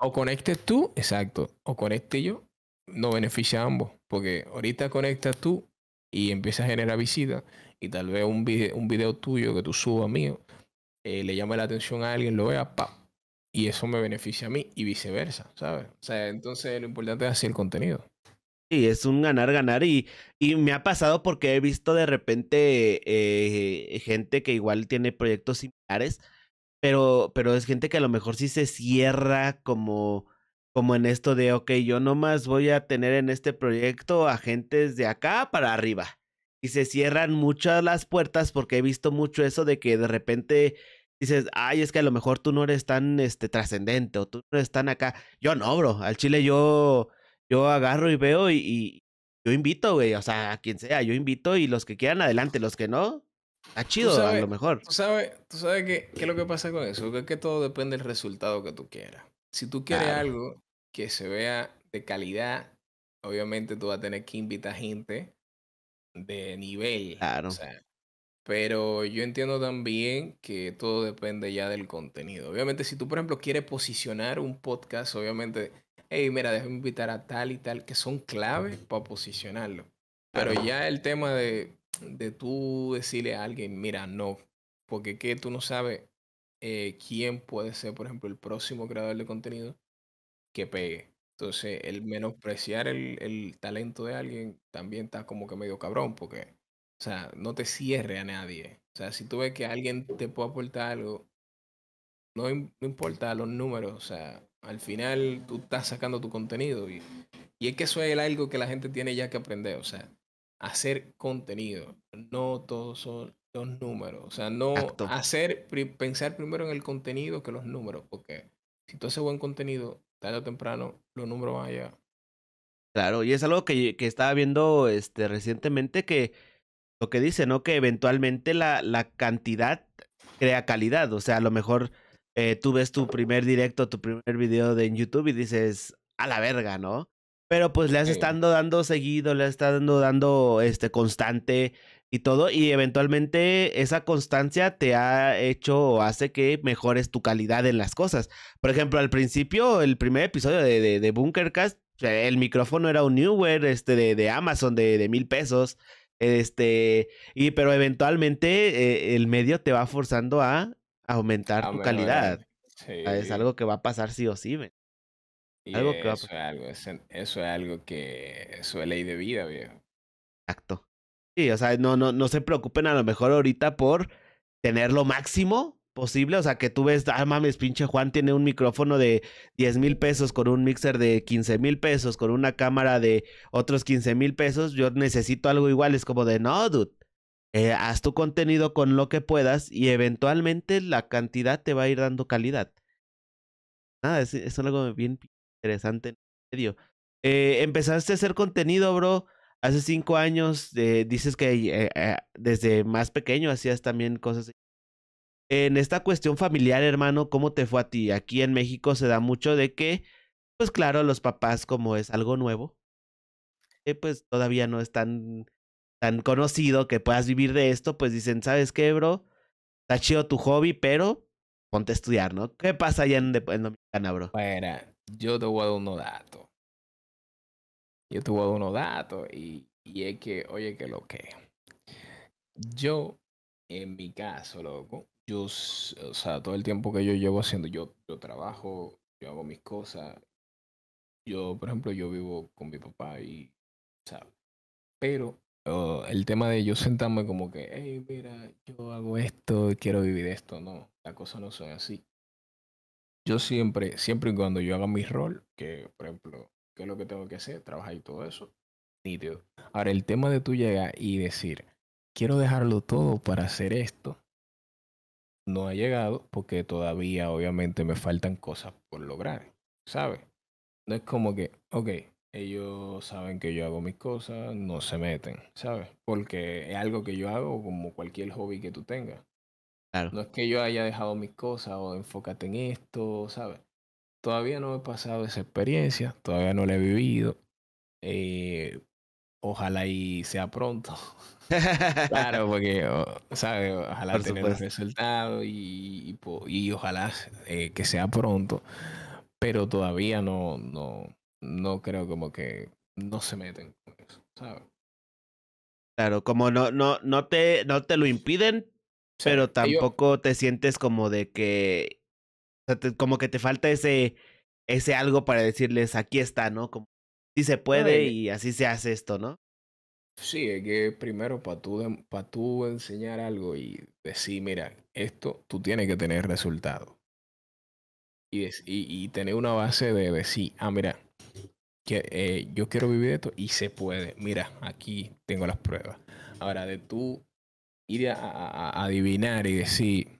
O conectes tú, exacto. O conecte yo. No beneficia a ambos. Porque ahorita conectas tú y empieza a generar visitas y tal vez un video, un video tuyo que tú subas mío eh, le llame la atención a alguien, lo vea, pa, y eso me beneficia a mí y viceversa, ¿sabes? O sea, entonces lo importante es hacer el contenido. Sí, es un ganar, ganar y, y me ha pasado porque he visto de repente eh, gente que igual tiene proyectos similares, pero, pero es gente que a lo mejor sí se cierra como como en esto de, ok, yo nomás voy a tener en este proyecto agentes de acá para arriba. Y se cierran muchas las puertas porque he visto mucho eso de que de repente dices, ay, es que a lo mejor tú no eres tan este, trascendente o tú no eres tan acá. Yo no, bro, al chile yo, yo agarro y veo y, yo invito, güey, o sea, a quien sea, yo invito y los que quieran adelante, los que no, está chido, a lo mejor. Tú sabes, tú sabes que, lo que pasa con eso, que, es que todo depende del resultado que tú quieras. Si tú quieres algo que se vea de calidad, obviamente tú vas a tener que invitar gente de nivel. Claro. pero yo entiendo también que todo depende ya del contenido. Obviamente, si tú, por ejemplo, quieres posicionar un podcast, obviamente, hey, mira, déjame invitar a tal y tal, que son claves para posicionarlo. Pero ya el tema de, de tú decirle a alguien, mira, no, porque que tú no sabes eh, quién puede ser, por ejemplo, el próximo creador de contenido que pegue. Entonces, el menospreciar el, talento de alguien también está como que medio cabrón, porque, o sea, no te cierre a nadie. O sea, si tú ves que alguien te puede aportar algo, no, importa los números, o sea, al final tú estás sacando tu contenido y, es que eso es algo que la gente tiene ya que aprender, o sea, hacer contenido, no todos son los números, o sea, no hacer, pensar primero en el contenido que los números, porque si tú haces buen contenido, tarde o temprano los números van Claro, y es algo que, que estaba viendo este, recientemente que lo que dice, ¿no? Que eventualmente la, la cantidad crea calidad. O sea, a lo mejor eh, tú ves tu primer directo, tu primer video de en YouTube y dices, a la verga, ¿no? Pero pues le has estado dando seguido, le has estado dando, dando este, constante, y todo, y eventualmente esa constancia te ha hecho o hace que mejores tu calidad en las cosas. Por ejemplo, al principio, el primer episodio de, de, Bunkercast, eh, el micrófono era un newware este, de, de Amazon de, mil pesos. Este, y pero eventualmente eh, el medio te va forzando a aumentar tu calidad. Ah, es algo que va a pasar sí o sí, Eso es algo, es algo que eso es ley de vida, viejo. Exacto o sea, no, no, no se preocupen a lo mejor ahorita por tener lo máximo posible. O sea, que tú ves, ah, mames, pinche Juan tiene un micrófono de 10 mil pesos con un mixer de 15 mil pesos, con una cámara de otros 15 mil pesos. Yo necesito algo igual. Es como de, no, dude. Eh, haz tu contenido con lo que puedas y eventualmente la cantidad te va a ir dando calidad. Nada, es, algo bien interesante en medio. Eh, empezaste a hacer contenido, bro hace cinco años eh, dices que eh, eh, desde más pequeño hacías también cosas. En esta cuestión familiar, hermano, ¿cómo te fue a ti? Aquí en México se da mucho de que, pues claro, los papás, como es algo nuevo, pues todavía no es tan, tan conocido que puedas vivir de esto, pues dicen, ¿sabes qué, bro? Está chido tu hobby, pero ponte a estudiar, ¿no? ¿Qué pasa allá en, en Dominicana, bro? Bueno, yo te voy a dar un dato yo te unos datos y, es que, oye, que lo que. Yo, en mi caso, loco, yo, o sea, todo el tiempo que yo llevo haciendo, yo, yo trabajo, yo hago mis cosas. Yo, por ejemplo, yo vivo con mi papá y, ¿sabes? Pero oh, el tema de yo sentarme como que, hey, mira, yo hago esto, quiero vivir esto, no, las cosas no son así. Yo siempre, siempre y cuando yo haga mi rol, que por ejemplo, qué es lo que tengo que hacer, trabajar y todo eso. Nítido. Ahora, el tema de tú llegar y decir, quiero dejarlo todo para hacer esto, no ha llegado porque todavía obviamente me faltan cosas por lograr, ¿sabes? No es como que, ok, ellos saben que yo hago mis cosas, no se meten, ¿sabes? Porque es algo que yo hago como cualquier hobby que tú tengas. No es que yo haya dejado mis cosas o enfócate en esto, ¿sabes? Todavía no he pasado esa experiencia, todavía no la he vivido. Eh, ojalá y sea pronto. claro, porque, ¿sabes? Ojalá tener resultado y, y, ojalá eh, que sea pronto. Pero todavía no, no, no creo como que no se meten con eso, ¿sabes? Claro, como no, no, no, te, no te lo impiden, pero tampoco te sientes como de que o sea, como que te falta ese, ese algo para decirles, aquí está, ¿no? Como sí se puede y así se hace esto, ¿no? Sí, es que primero para tú, tú enseñar algo y decir, mira, esto tú tienes que tener resultado. Y, y, tener una base de decir, ah, mira, que, eh, yo quiero vivir esto y se puede. Mira, aquí tengo las pruebas. Ahora, de tú ir a adivinar y decir,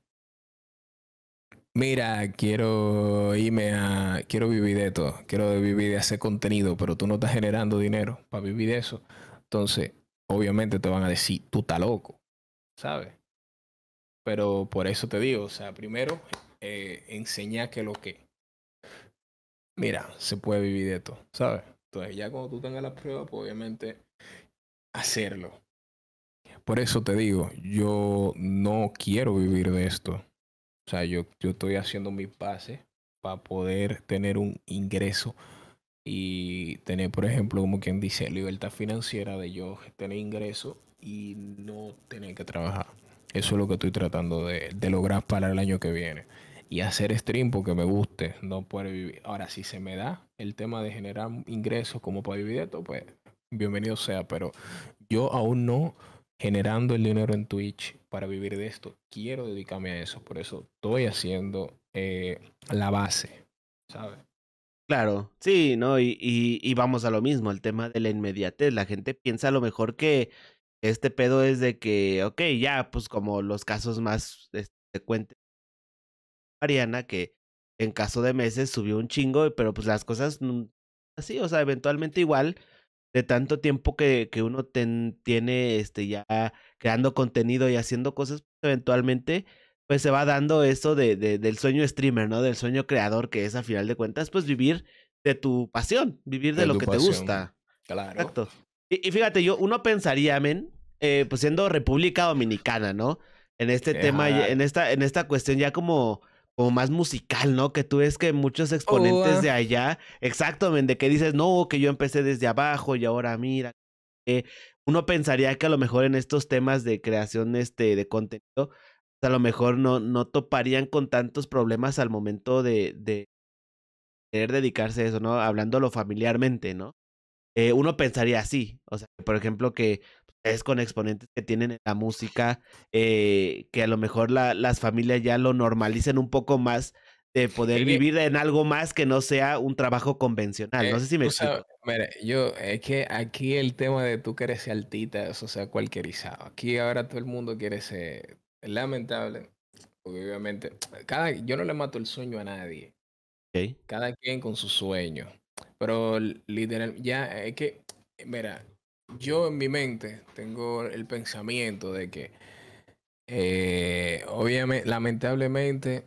mira, quiero irme a, quiero vivir de esto, quiero vivir de hacer contenido, pero tú no estás generando dinero para vivir de eso. Entonces, obviamente te van a decir, tú estás loco, ¿sabes? Pero por eso te digo, o sea, primero, eh, enseñar que lo que, mira, se puede vivir de esto, ¿sabes? Entonces, ya cuando tú tengas la prueba, pues obviamente hacerlo. Por eso te digo, yo no quiero vivir de esto. O sea, yo, yo estoy haciendo mis pases para poder tener un ingreso y tener, por ejemplo, como quien dice, libertad financiera de yo tener ingreso y no tener que trabajar. Eso es lo que estoy tratando de, lograr para el año que viene. Y hacer stream porque me guste, no puede vivir. Ahora, si se me da el tema de generar ingresos como para vivir esto, pues bienvenido sea. Pero yo aún no generando el dinero en Twitch para vivir de esto. Quiero dedicarme a eso, por eso estoy haciendo eh, la base, ¿sabes? Claro, sí, ¿no? Y, y, y, vamos a lo mismo, el tema de la inmediatez. La gente piensa a lo mejor que este pedo es de que, ok, ya, pues como los casos más este, frecuentes. Mariana, que en caso de meses subió un chingo, pero pues las cosas así, o sea, eventualmente igual de tanto tiempo que, uno ten, tiene este, ya creando contenido y haciendo cosas, eventualmente pues se va dando eso de, de, del sueño streamer, ¿no? Del sueño creador, que es a final de cuentas, pues vivir de tu pasión, vivir de, lo que te gusta. Claro. Exacto. Y, fíjate, yo, uno pensaría, men, eh, pues siendo República Dominicana, ¿no? En este tema, en esta, en esta cuestión ya como como más musical, ¿no? Que tú ves que muchos exponentes oh. de allá, exactamente, que dices, no, que yo empecé desde abajo y ahora mira. Eh, uno pensaría que a lo mejor en estos temas de creación este, de contenido, a lo mejor no, no toparían con tantos problemas al momento de, de querer dedicarse a eso, ¿no? Hablándolo familiarmente, ¿no? Eh, uno pensaría así, o sea, por ejemplo, que es con exponentes que tienen en la música, eh, que a lo mejor las familias ya lo normalicen un poco más de poder vivir en algo más que no sea un trabajo convencional. No eh, sé si me explico. yo, es que aquí el tema de tú que eres altita, eso sea cualquierizado. Aquí ahora todo el mundo quiere ser lamentable, obviamente, cada, yo no le mato el sueño a nadie. Cada quien con su sueño. Pero literal, ya es que, mira, yo en mi mente tengo el pensamiento de que, eh, obviamente, lamentablemente,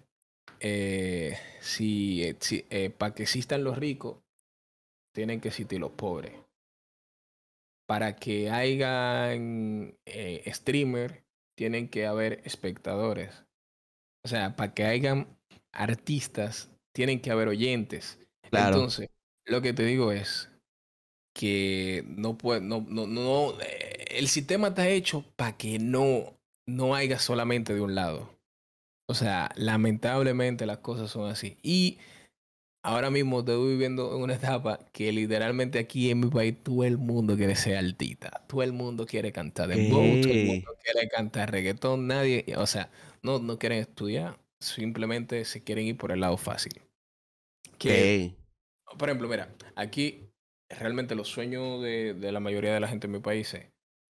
eh, si, eh, para que existan los ricos, tienen que existir los pobres. Para que hayan streamer, tienen que haber espectadores. O sea, para que hayan artistas, tienen que haber oyentes. Entonces, lo que te digo es, que no puede, no, no, no, eh, el sistema está hecho para que no, no haya solamente de un lado. O sea, lamentablemente las cosas son así. Y ahora mismo estoy viviendo en una etapa que literalmente aquí en mi país todo el mundo quiere ser altita. Todo el mundo quiere cantar de todo el mundo quiere cantar reggaetón, nadie, o sea, no, no quieren estudiar, simplemente se quieren ir por el lado fácil. Que, Por ejemplo, mira, aquí realmente los sueños de, de, la mayoría de la gente en mi país es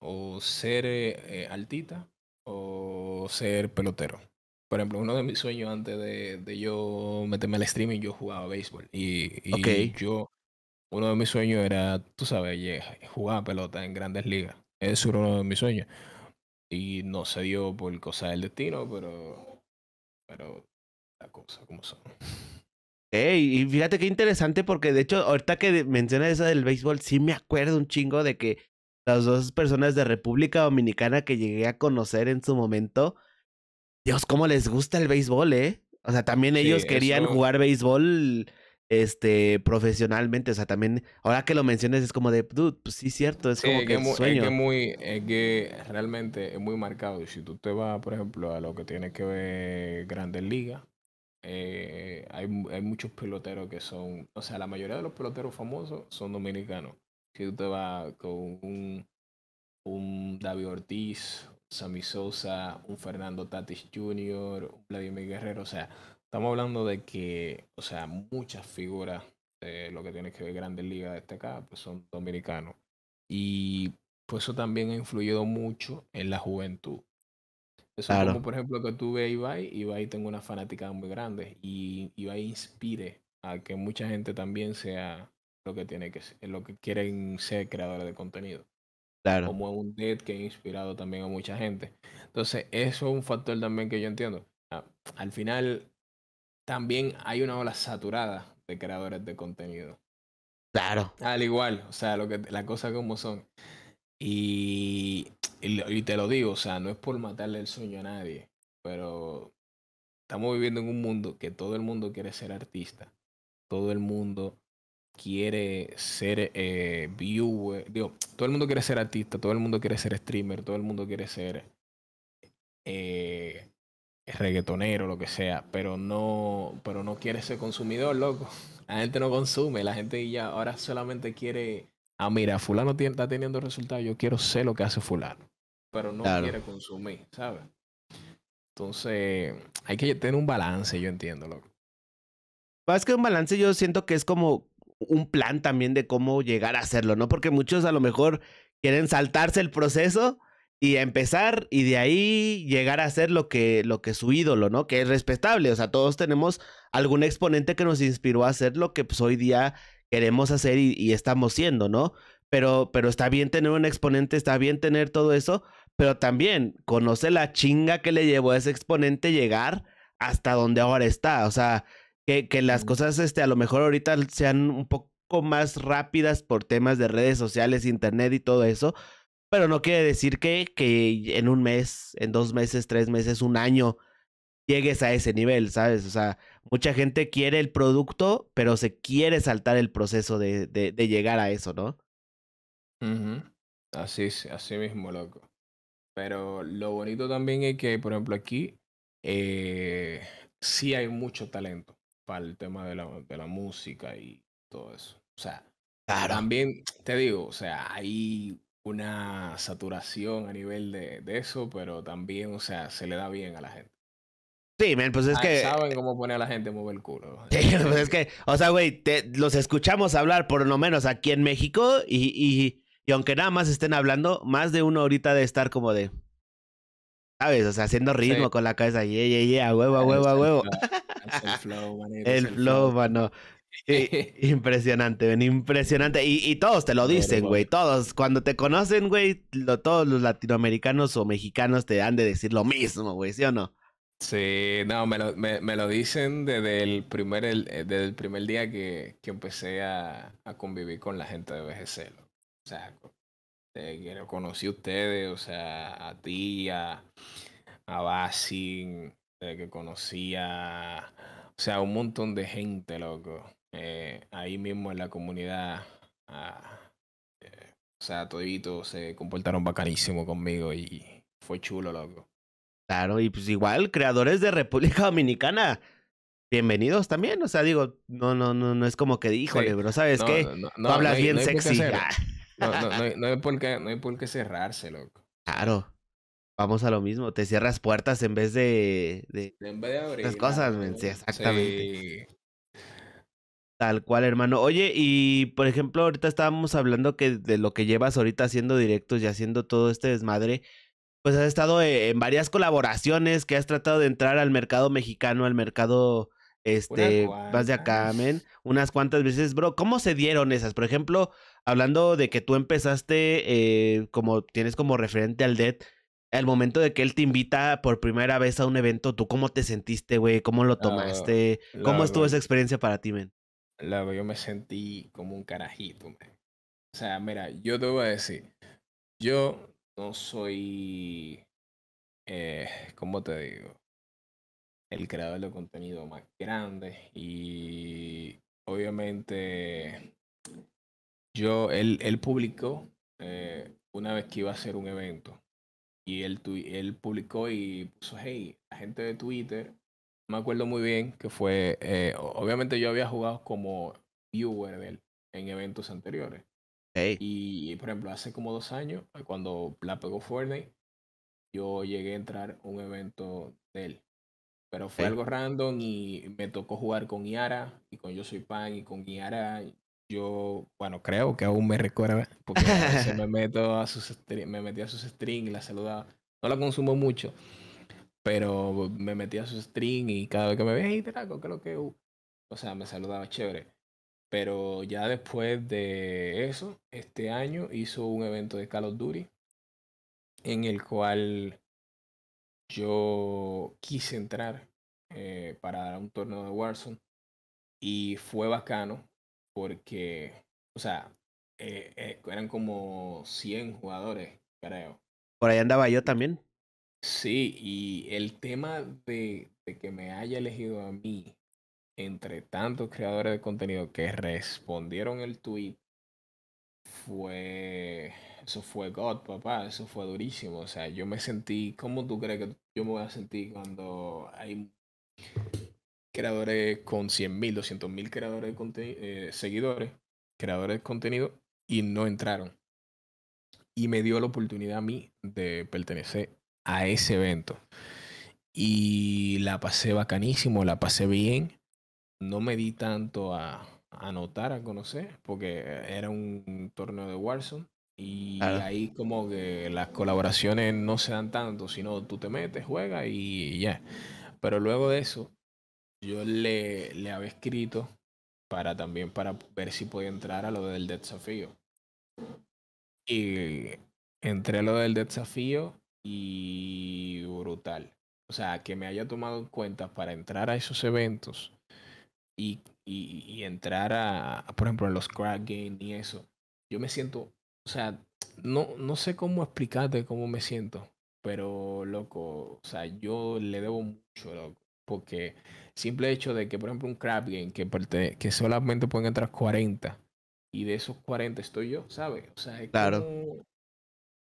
o ser eh, eh, altita o ser pelotero. Por ejemplo, uno de mis sueños antes de, yo meterme al streaming, yo jugaba béisbol. Y, y yo, uno de mis sueños era, tú sabes, jugar pelota en grandes ligas. Eso era uno de mis sueños. Y no se dio por cosas del destino, pero. Pero. La cosa como son y fíjate qué interesante porque de hecho ahorita que mencionas eso del béisbol, sí me acuerdo un chingo de que las dos personas de República Dominicana que llegué a conocer en su momento, Dios, cómo les gusta el béisbol, ¿eh? O sea, también ellos querían jugar béisbol este profesionalmente, o sea, también ahora que lo mencionas es como de, dude, pues sí cierto, es como que, sueño. que realmente es muy marcado y si tú te vas, por ejemplo, a lo que tiene que ver Grandes Ligas, eh, hay, muchos peloteros que son, o sea, la mayoría de los peloteros famosos son dominicanos. Si tú te vas con un, un David Ortiz, Sammy Sosa, un Fernando Tatis Jr., un Vladimir Guerrero, o sea, estamos hablando de que, o sea, muchas figuras de lo que tiene que ver Grandes Ligas de este pues son dominicanos. Y pues eso también ha influido mucho en la juventud. Eso como, por ejemplo, que tuve a Ibai. Ibai tengo una fanática muy grande. Y Ibai inspire a que mucha gente también sea lo que tiene que ser, lo que quieren ser creadores de contenido. Claro. Como un dead que ha inspirado también a mucha gente. Entonces, eso es un factor también que yo entiendo. Ah, al final, también hay una ola saturada de creadores de contenido. Claro. Al igual, o sea, lo que las cosas como son. Y, y, te lo digo, o sea, no es por matarle el sueño a nadie, pero estamos viviendo en un mundo que todo el mundo quiere ser artista, todo el mundo quiere ser eh, viewer, todo el mundo quiere ser artista, todo el mundo quiere ser streamer, todo el mundo quiere ser eh, reggaetonero, lo que sea, pero no, pero no quiere ser consumidor, loco. La gente no consume, la gente ya ahora solamente quiere ah, mira, fulano está teniendo resultados, yo quiero sé lo que hace fulano, pero no quiere consumir, ¿sabes? Entonces, hay que tener un balance, yo entiendo, loco. Es que un balance yo siento que es como un plan también de cómo llegar a hacerlo, ¿no? Porque muchos a lo mejor quieren saltarse el proceso y empezar y de ahí llegar a hacer lo que, lo que su ídolo, ¿no? Que es respetable. O sea, todos tenemos algún exponente que nos inspiró a hacer lo que pues, hoy día queremos hacer y, estamos siendo, ¿no? Pero, pero está bien tener un exponente, está bien tener todo eso, pero también conoce la chinga que le llevó a ese exponente llegar hasta donde ahora está. O sea, que, que las cosas este, a lo mejor ahorita sean un poco más rápidas por temas de redes sociales, internet y todo eso, pero no quiere decir que, que en un mes, en dos meses, tres meses, un año, llegues a ese nivel, ¿sabes? O sea, mucha gente quiere el producto, pero se quiere saltar el proceso de, de, llegar a eso, ¿no? Así, así mismo, loco. Pero lo bonito también es que, por ejemplo, aquí eh, sí hay mucho talento para el tema de la, de la música y todo eso. O sea, también te digo, o sea, hay una saturación a nivel de, de eso, pero también, o sea, se le da bien a la gente. Sí, men, pues es ah, que. Saben cómo pone a la gente a el culo. Sí, pues es que, o sea, güey, los escuchamos hablar por lo menos aquí en México y, y, y, aunque nada más estén hablando, más de uno ahorita de estar como de. ¿Sabes? O sea, haciendo ritmo con la cabeza. Yeah, yeah, yeah, huevo, huevo, huevo. El flow, man, el, flow, mano. impresionante, ven, impresionante. Y, y, todos te lo dicen, güey. Todos, cuando te conocen, güey, todos los latinoamericanos o mexicanos te han de decir lo mismo, güey, ¿sí o no? Sí, no, me lo, dicen desde el primer, eh, primer día que, que empecé a, convivir con la gente de BGC. O sea, que lo conocí a ustedes, o sea, a ti, a, a Basin, eh, que conocía, o sea, un montón de gente, loco. Eh, ahí mismo en la comunidad, ah, o sea, toditos se comportaron bacanísimo conmigo y fue chulo, loco. Claro, y pues igual, creadores de República Dominicana, bienvenidos también. O sea, digo, no, no, no, no es como que, híjole, pero ¿sabes que qué? No, hablas bien sexy. No, hay por qué, cerrarse, loco. Claro. Vamos a lo mismo, te cierras puertas en vez de. de de abrir. Las cosas, exactamente. Tal cual, hermano. Oye, y por ejemplo, ahorita estábamos hablando que de lo que llevas ahorita haciendo directos y haciendo todo este desmadre pues has estado eh, en varias colaboraciones que has tratado de entrar al mercado mexicano, al mercado este, vas de acá, men, unas cuantas veces, bro, ¿cómo se dieron esas? Por ejemplo, hablando de que tú empezaste, eh, como tienes como referente al DET, al momento de que él te invita por primera vez a un evento, ¿tú cómo te sentiste, güey? ¿Cómo lo tomaste? ¿Cómo estuvo esa experiencia para ti, men? La, yo me sentí como un carajito, men. O sea, mira, yo te voy a decir, yo no soy, como eh, ¿cómo te digo? El creador de contenido más grande y obviamente yo, él, él publicó eh, una vez que iba a hacer un evento y él, él publicó y puso, hey, la gente de Twitter, me acuerdo muy bien que fue, eh, obviamente yo había jugado como viewer en eventos anteriores. Y, por ejemplo, hace como dos años, eh, cuando la pegó Fortnite, yo llegué a entrar a un evento de él. Pero fue algo random y me tocó jugar con Iara y con Yo Soy Pan y con Iara. Yo, bueno, creo que aún me recuerda porque me, meto a sus me metí a sus streams y la saludaba. No la consumo mucho, pero me metí a sus streams y cada vez que me veía, lo que? Uh", o sea, me saludaba chévere. Pero ya después de eso, este año hizo un evento de Call of Duty en el cual yo quise entrar eh, para dar un torneo de Warzone y fue bacano porque, o sea, eh, eh, eran como 100 jugadores, creo. Por ahí andaba yo también. Sí, y el tema de que me haya elegido a mí entre tantos creadores de contenido que respondieron el tweet fue eso fue God, papá, eso fue durísimo. O sea, yo me sentí, ¿cómo tú crees que yo me voy a sentir cuando hay creadores con 100.000, 200.000 creadores de contenido eh, seguidores, creadores de contenido y no entraron? Y me dio la oportunidad a mí de pertenecer a ese evento. Y la pasé bacanísimo, la pasé bien no me di tanto a anotar, a conocer, porque eh, era un torneo de Warzone. Y ahí como que las colaboraciones no se dan tanto, sino tú te metes, juegas y ya. Pero luego de eso, yo le, le había escrito para también para ver si podía entrar a lo del desafío. Y entré a lo del desafío y brutal. O sea, que me haya tomado en cuenta para entrar a esos eventos y, entrar a, por ejemplo, a los crack games y eso, yo me siento, o sea, no, no sé cómo explicarte cómo me siento, pero loco, o sea, yo le debo mucho, loco, porque simple hecho de que, por ejemplo, un crap game que, que solamente pueden entrar 40 y de esos 40 estoy yo, ¿sabes? O sea,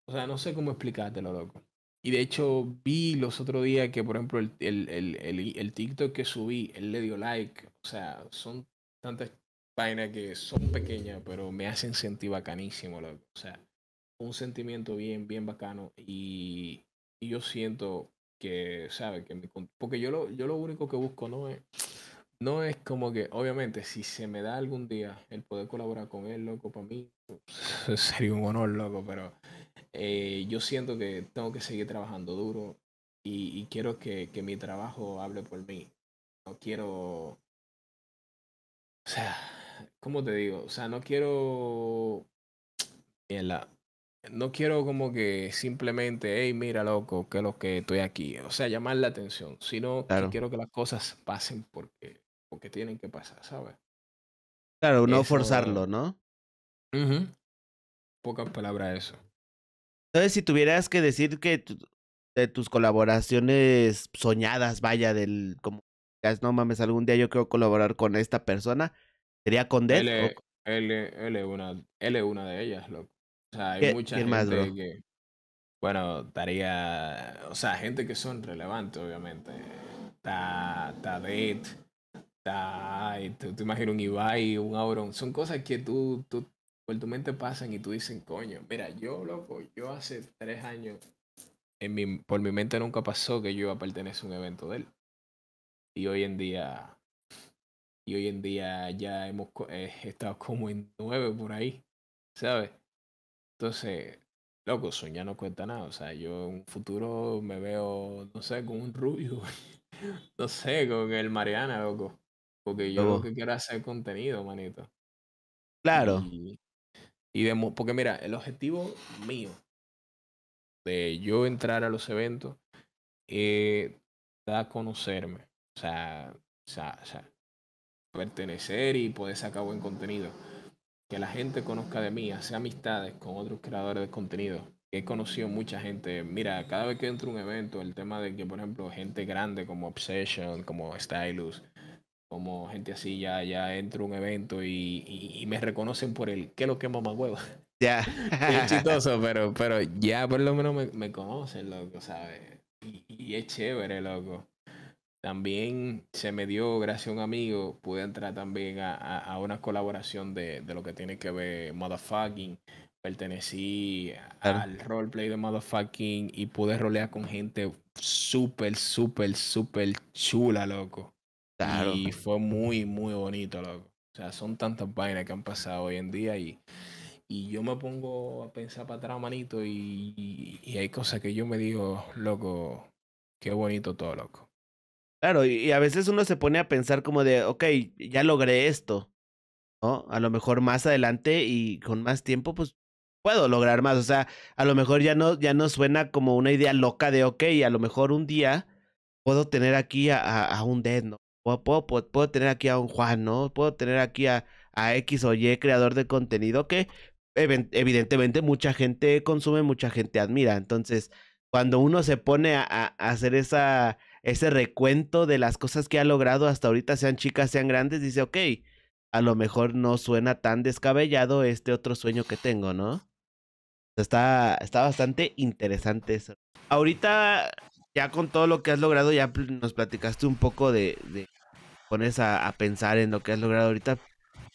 o sea, no sé cómo explicártelo, loco. Y de hecho vi los otros días que, por ejemplo, el, el, TikTok que subí, él le dio like. O sea, son tantas páginas que son pequeñas, pero me hacen sentir bacanísimo. O sea, un sentimiento bien, bien bacano. Y, yo siento que, sabe Que porque yo lo, yo lo único que busco no es... No es como que, obviamente, si se me da algún día el poder colaborar con él, loco, para mí, sería un honor, loco, pero eh, yo siento que tengo que seguir trabajando duro y, quiero que, que, mi trabajo hable por mí. No quiero... O sea, ¿cómo te digo? O sea, no quiero... No quiero como que simplemente, hey, mira, loco, que es lo que estoy aquí. O sea, llamar la atención, sino que quiero que las cosas pasen porque, porque tienen que pasar, ¿sabes? Claro, no forzarlo, ¿no? Pocas palabras eso. Entonces, si tuvieras que decir que de tus colaboraciones soñadas, vaya, del como no mames, algún día yo quiero colaborar con esta persona, sería con Dead? L, es L, una, L una de ellas, loco. O sea, hay mucha gente que. Bueno, estaría. O sea, gente que son relevantes, obviamente. Ta, ta Te, te imaginas un Ibai, un Auron. Son cosas que tú, tú por tu mente pasan y tú dices, coño, mira, yo, loco, yo hace tres años, en mi, por mi mente nunca pasó que yo iba a pertenecer a un evento de él. Y hoy en día, y hoy en día ya hemos eh, estado como en nueve por ahí, ¿sabes? Entonces, loco, eso ya no cuenta nada. O sea, yo en un futuro me veo, no sé, con un rubio, no sé, con el Mariana, loco. Porque yo lo que quiero hacer contenido, manito. Claro. Y porque mira, el objetivo mío de yo entrar a los eventos da conocerme. O sea, pertenecer y poder sacar buen contenido. Que la gente conozca de mí, hacer amistades con otros creadores de contenido. He conocido mucha gente. Mira, cada vez que entro a un evento, el tema de que, por ejemplo, gente grande como Obsession, como Stylus, como gente así, ya, ya entro a un evento y, me reconocen por el que lo que más hueva. Ya. es chistoso, pero, pero ya por lo menos me, conocen, loco, ¿sabes? Y, es chévere, loco. También se me dio, gracias a un amigo, pude entrar también a, una colaboración de, lo que tiene que ver Motherfucking. Pertenecí al roleplay de Motherfucking y pude rolear con gente súper, súper, súper chula, loco y fue muy, muy bonito, loco. O sea, son tantas vainas que han pasado hoy en día y, y yo me pongo a pensar para atrás, manito, y, hay cosas que yo me digo, loco, qué bonito todo, loco. Claro, y a veces uno se pone a pensar como de, ok, ya logré esto, ¿no? A lo mejor más adelante y con más tiempo, pues puedo lograr más. O sea, a lo mejor ya no, ya no suena como una idea loca de, ok, a lo mejor un día puedo tener aquí a, a un dead, ¿no? puedo, tener aquí a un Juan, ¿no? Puedo tener aquí a, a X o Y creador de contenido que evidentemente mucha gente consume, mucha gente admira. Entonces, cuando uno se pone a, hacer esa, ese recuento de las cosas que ha logrado hasta ahorita, sean chicas, sean grandes, dice, ok, a lo mejor no suena tan descabellado este otro sueño que tengo, ¿no? Está, está bastante interesante eso. Ahorita, ya con todo lo que has logrado, ya nos platicaste un poco de pones a, pensar en lo que has logrado ahorita,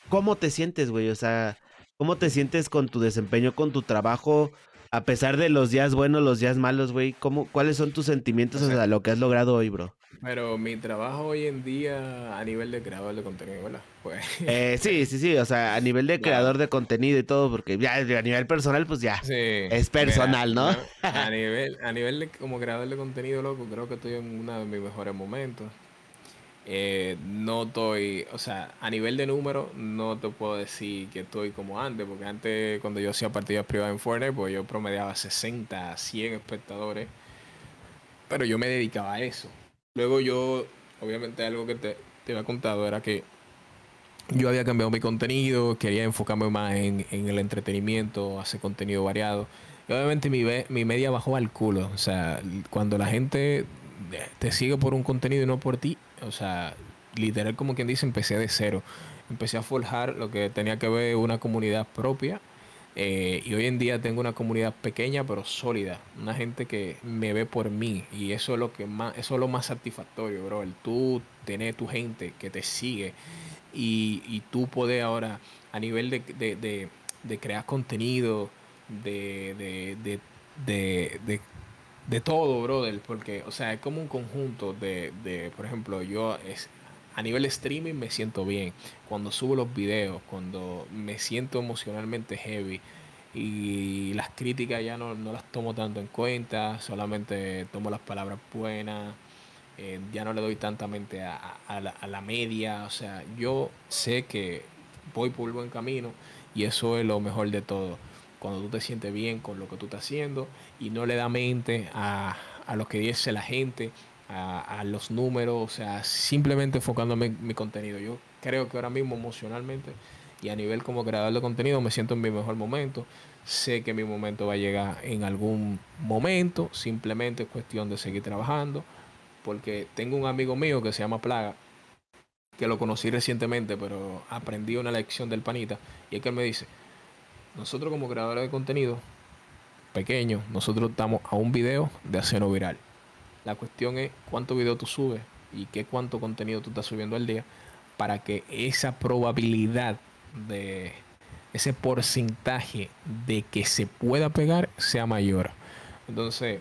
¿cómo te sientes, güey? O sea, ¿cómo te sientes con tu desempeño, con tu trabajo? A pesar de los días buenos, los días malos, güey, ¿cómo, ¿cuáles son tus sentimientos o sea, lo que has logrado hoy, bro? Pero mi trabajo hoy en día a nivel de creador de contenido, ¿verdad? Pues... Eh, sí, sí, sí, o sea, a nivel de creador de contenido y todo, porque ya a nivel personal, pues ya. es personal, ¿no? A nivel, a nivel de, como creador de contenido, loco, creo que estoy en uno de mis mejores momentos. Eh, no estoy, o sea, a nivel de número, no te puedo decir que estoy como antes, porque antes cuando yo hacía partidas privadas en Fortnite, pues yo promediaba 60, 100 espectadores, pero yo me dedicaba a eso. Luego yo, obviamente algo que te, te había contado era que yo había cambiado mi contenido, quería enfocarme más en, el entretenimiento, hacer contenido variado. Y obviamente mi, mi media bajó al culo, o sea, cuando la gente te sigue por un contenido y no por ti, o sea, literal como quien dice, empecé de cero. Empecé a forjar lo que tenía que ver una comunidad propia. Eh, y hoy en día tengo una comunidad pequeña pero sólida, una gente que me ve por mí y eso es lo que más, eso es lo más satisfactorio, bro. El tú tener tu gente que te sigue y, tú poder ahora a nivel de, de, de, crear contenido, de, de de todo, brother, porque, o sea, es como un conjunto de, de por ejemplo, yo es, a nivel streaming me siento bien, cuando subo los videos, cuando me siento emocionalmente heavy y las críticas ya no, las tomo tanto en cuenta, solamente tomo las palabras buenas, eh, ya no le doy tantamente a, a, la, a la media, o sea, yo sé que voy por el buen camino y eso es lo mejor de todo cuando tú te sientes bien con lo que tú estás haciendo y no le da mente a, a lo que dice la gente, a, a, los números, o sea, simplemente enfocándome en mi contenido. Yo creo que ahora mismo emocionalmente y a nivel como creador de contenido me siento en mi mejor momento. Sé que mi momento va a llegar en algún momento, simplemente es cuestión de seguir trabajando, porque tengo un amigo mío que se llama Plaga, que lo conocí recientemente, pero aprendí una lección del panita, y es que él me dice, nosotros como creadores de contenido pequeño nosotros estamos a un video de hacerlo viral. La cuestión es cuánto video tú subes y qué cuánto contenido tú estás subiendo al día para que esa probabilidad de ese porcentaje de que se pueda pegar sea mayor. Entonces,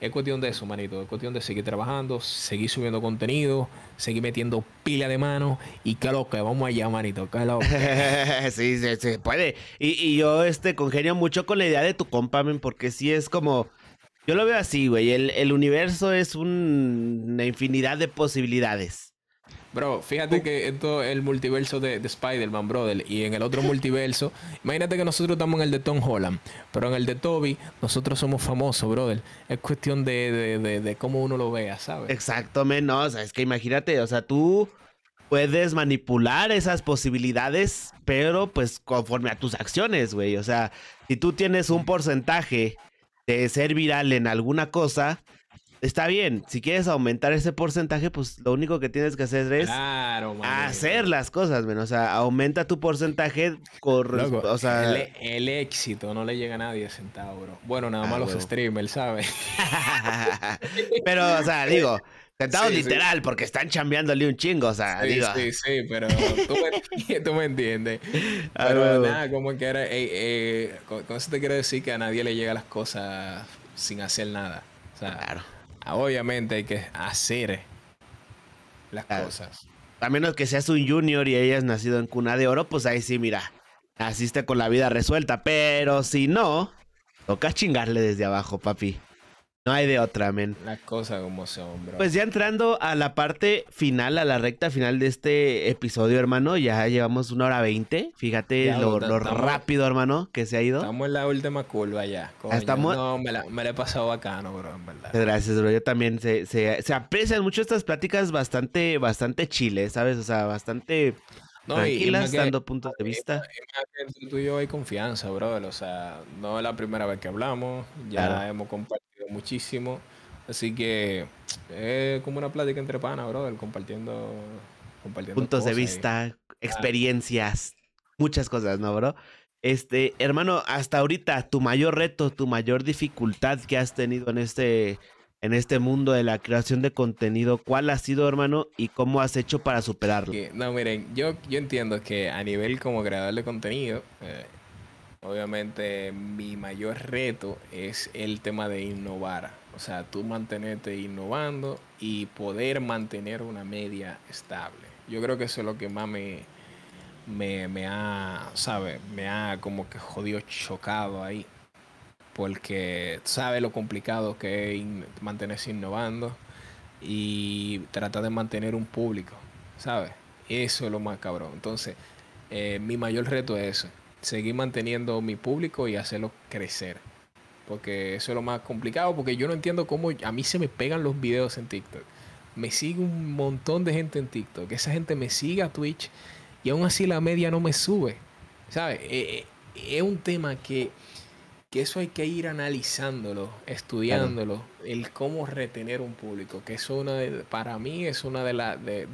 es cuestión de eso, manito. Es cuestión de seguir trabajando, seguir subiendo contenido, seguir metiendo pila de mano y que eh, vamos allá, manito, sí, sí, puede. Y, yo este congenio mucho con la idea de tu compa, porque sí es como. Yo lo veo así, güey. El, universo es una infinidad de posibilidades. Bro, fíjate que esto es el multiverso de, Spider-Man, brother. Y en el otro multiverso, imagínate que nosotros estamos en el de Tom Holland, pero en el de Toby, nosotros somos famosos, brother. Es cuestión de, cómo uno lo vea, ¿sabes? Exactamente, no, o sea, es que imagínate, o sea, tú puedes manipular esas posibilidades, pero pues conforme a tus acciones, güey. O sea, si tú tienes un porcentaje de ser viral en alguna cosa, está bien, si quieres aumentar ese porcentaje, pues lo único que tienes que hacer es hacer las cosas, o sea, aumenta tu porcentaje el, éxito no le llega a nadie centavo, bro. Bueno, nada ah, más los streamers, ¿sabes? Pero, o sea, digo, Sentado literal, porque están chambeándole un chingo, o sea, digo. Sí, sí, pero tú me, entiendes. Ah, pero nada, como que era, eh, con, te quiere decir que a nadie le llega las cosas sin hacer nada. O sea, claro obviamente hay que hacer las cosas. A menos que seas un junior y hayas nacido en cuna de oro, pues ahí sí, mira, asiste con la vida resuelta. Pero si no, toca chingarle desde abajo, papi. No hay de otra, men. La cosa como se hombro. Pues ya entrando a la parte final, a la recta final de este episodio, hermano. Ya llevamos una hora veinte. Fíjate lo, rápido, hermano, que se ha ido. Estamos en la última curva ya. Estamos... No, me la, he pasado bacano, bro, verdad. Gracias, bro. Yo también. Se, se, aprecian mucho estas pláticas bastante, bastante chiles, ¿sabes? O sea, bastante... tranquilas, dando puntos de vista. y hay confianza, bro. O sea, no es la primera vez que hablamos. Ya hemos compartido muchísimo. Así que eh, como una plática entre panas, bro compartiendo, compartiendo puntos de vista, experiencias, muchas cosas, ¿no, bro? Este, hermano, hasta ahorita tu mayor reto, tu mayor dificultad que has tenido en este en este mundo de la creación de contenido, ¿cuál ha sido, hermano, y cómo has hecho para superarlo? No, miren, yo, yo entiendo que a nivel como creador de contenido, eh, Obviamente mi mayor reto es el tema de innovar, o sea, tú mantenerte innovando y poder mantener una media estable. Yo creo que eso es lo que más me, me, ha, ¿sabes? Me ha como que jodido chocado ahí, porque sabes lo complicado que es mantenerse innovando y tratar de mantener un público, ¿sabes? Eso es lo más cabrón. Entonces, eh, mi mayor reto es eso seguir manteniendo mi público y hacerlo crecer. Porque eso es lo más complicado, porque yo no entiendo cómo a mí se me pegan los videos en TikTok. Me sigue un montón de gente en TikTok. Esa gente me sigue a Twitch y aún así la media no me sube. ¿Sabes? Eh, eh, es un tema que, que, eso hay que ir analizándolo, estudiándolo, el cómo retener un público, que eso una para mí es una de, las de,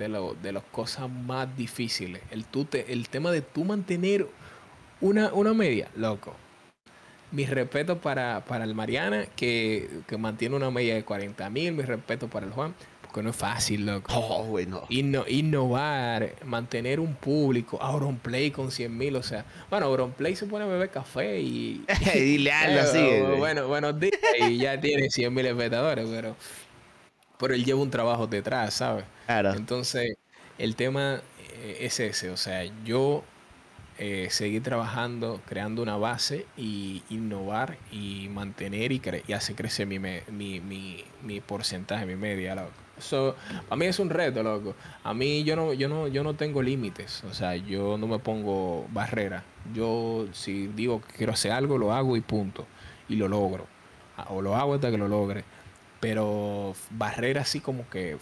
las cosas más difíciles. El, el tema de tú mantener una, media, loco. Mi respeto para, para, el Mariana, que, mantiene una media de 40 mil. Mis respeto para el Juan, porque no es fácil, loco. Oh, bueno. innovar, mantener un público. Auronplay con 100 mil, o sea. Bueno, Auronplay se pone a beber café y. Dile algo así. Bueno, buenos días. Y ya tiene 100 mil espectadores, pero. Pero él lleva un trabajo detrás, ¿sabes? Claro. Entonces, el tema eh, es ese. O sea, yo eh, seguir trabajando, creando una base e innovar y mantener y, y hacer crecer mi, mi, mi, mi, porcentaje, mi media, loco. So, a mí es un reto, loco. A mí yo no, yo no, yo no tengo límites. O sea, yo no me pongo barreras. Yo si digo que quiero hacer algo, lo hago y punto. Y lo logro. Ah, o lo hago hasta que lo logre. Pero barrera así como que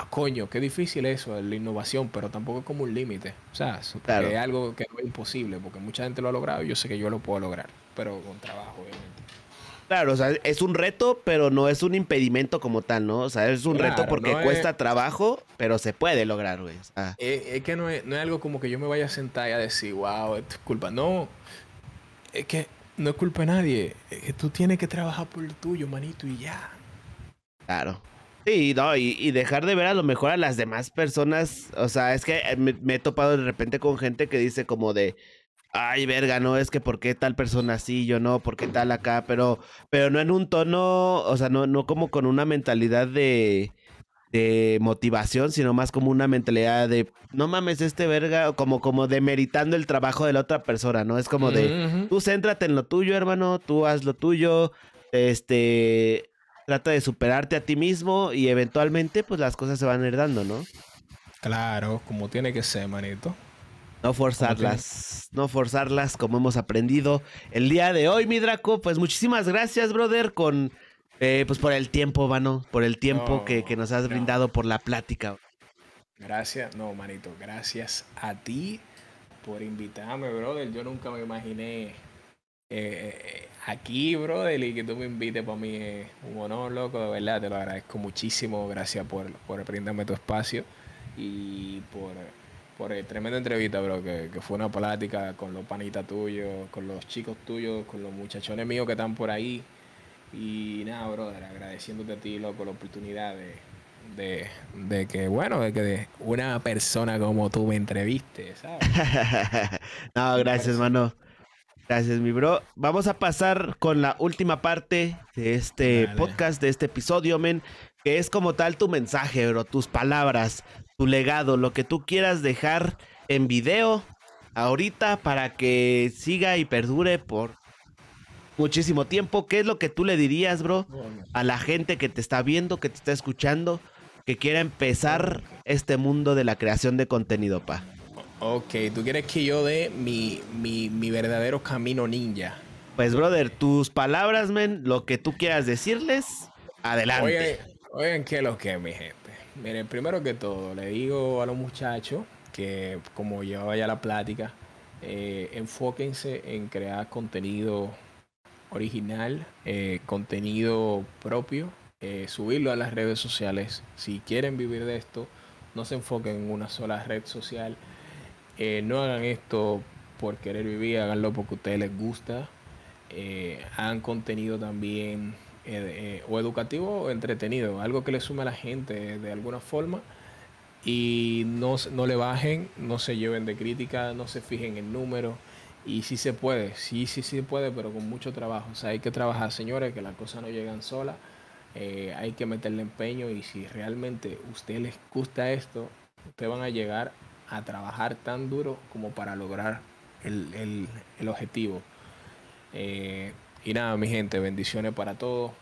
Ah, coño, qué difícil eso, la innovación, pero tampoco es como un límite. O sea, es algo que es imposible, porque mucha gente lo ha logrado y yo sé que yo lo puedo lograr, pero con trabajo, obviamente. Claro, o sea, es un reto, pero no es un impedimento como tal, ¿no? O sea, es un reto porque cuesta trabajo, pero se puede lograr, güey. Ah. Eh, es, que no es, no es algo como que yo me vaya a sentar y a decir, wow, esto es culpa. No, es que no es culpa de nadie. Es que tú tienes que trabajar por lo tuyo, manito, y ya. Claro. Sí, no, y, dejar de ver a lo mejor a las demás personas. O sea, es que eh, me, he topado de repente con gente que dice como de. Ay, verga, no, es que por qué tal persona así, yo no, por qué tal acá, pero, pero no en un tono, o sea, no, no como con una mentalidad de, motivación, sino más como una mentalidad de no mames este verga, como como demeritando el trabajo de la otra persona, ¿no? Es como de tú céntrate en lo tuyo, hermano, tú haz lo tuyo, este trata de superarte a ti mismo y eventualmente pues las cosas se van heredando, ¿no? Claro, como tiene que ser, manito. No forzarlas, no forzarlas como hemos aprendido el día de hoy, mi Draco. Pues muchísimas gracias, brother, con eh, pues por el tiempo, mano, por el tiempo que, nos has brindado por la plática. Gracias, no, manito, gracias a ti por invitarme, brother. Yo nunca me imaginé eh, eh, aquí, brother, y que tú me invites para mí es un honor, loco, de verdad, te lo agradezco muchísimo. Gracias por, brindarme tu espacio y por, por el tremendo entrevista, bro, que, fue una plática con los panitas tuyos, con los chicos tuyos, con los muchachones míos que están por ahí. Y nada, brother, agradeciéndote a ti, loco, la oportunidad de, que, bueno, de que una persona como tú me entreviste, ¿sabes? no, gracias, mano. Gracias, mi bro. Vamos a pasar con la última parte de este podcast, de este episodio, men, que es como tal tu mensaje, bro, tus palabras, tu legado, lo que tú quieras dejar en video ahorita para que siga y perdure por muchísimo tiempo. ¿Qué es lo que tú le dirías, bro, a la gente que te está viendo, que te está escuchando, que quiera empezar este mundo de la creación de contenido, pa? Ok, tú quieres que yo dé mi, verdadero camino ninja. Pues, brother, tus palabras, men, lo que tú quieras decirles, adelante. Oigan, qué lo que mi gente. Miren, primero que todo, le digo a los muchachos que, como llevaba ya la plática, eh, enfóquense en crear contenido original, eh, contenido propio, eh, subirlo a las redes sociales. Si quieren vivir de esto, no se enfoquen en una sola red social eh, no hagan esto por querer vivir, háganlo porque a ustedes les gusta. Eh, hagan contenido también eh, o educativo o entretenido, algo que le sume a la gente de alguna forma. Y no, le bajen, no se lleven de crítica, no se fijen en números. Y si se puede, sí, sí, sí puede, pero con mucho trabajo. O sea, hay que trabajar, señores, que las cosas no llegan solas. hay que meterle empeño y si realmente a usted les gusta esto, ustedes van a llegar a trabajar tan duro como para lograr el, objetivo. Eh, y nada, mi gente, bendiciones para todos.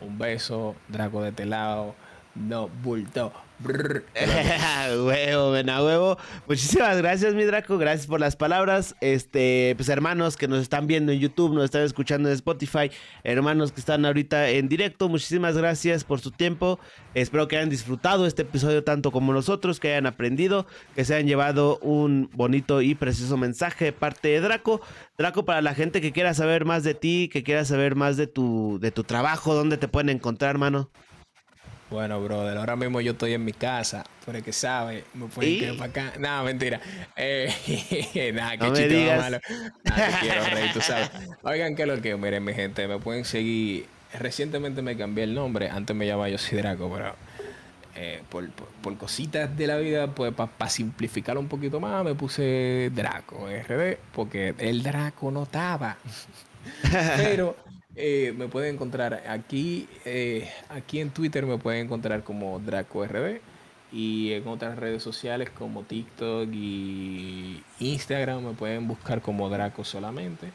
Un beso, Draco de Telado. Este no bulto. huevo, ven a huevo. Muchísimas gracias, mi Draco. Gracias por las palabras. Este, pues hermanos que nos están viendo en YouTube, nos están escuchando en Spotify, hermanos que están ahorita en directo, muchísimas gracias por su tiempo. Espero que hayan disfrutado este episodio tanto como nosotros, que hayan aprendido, que se hayan llevado un bonito y precioso mensaje de parte de Draco. Draco, para la gente que quiera saber más de ti, que quiera saber más de tu, de tu trabajo, ¿dónde te pueden encontrar, mano? Bueno, brother, ahora mismo yo estoy en mi casa, pero es que sabe, me pueden quedar para acá. Nada, mentira. Eh, nada, qué no ah, quiero tú sabes. Oigan, qué lo que, miren, mi gente, me pueden seguir. Recientemente me cambié el nombre, antes me llamaba yo sidraco pero eh, por, cositas de la vida, pues para simplificarlo un poquito más, me puse Draco RD, porque el Draco no estaba. pero eh, me pueden encontrar aquí, eh, aquí en Twitter me pueden encontrar como DracoRB y en otras redes sociales como TikTok y Instagram me pueden buscar como Draco solamente.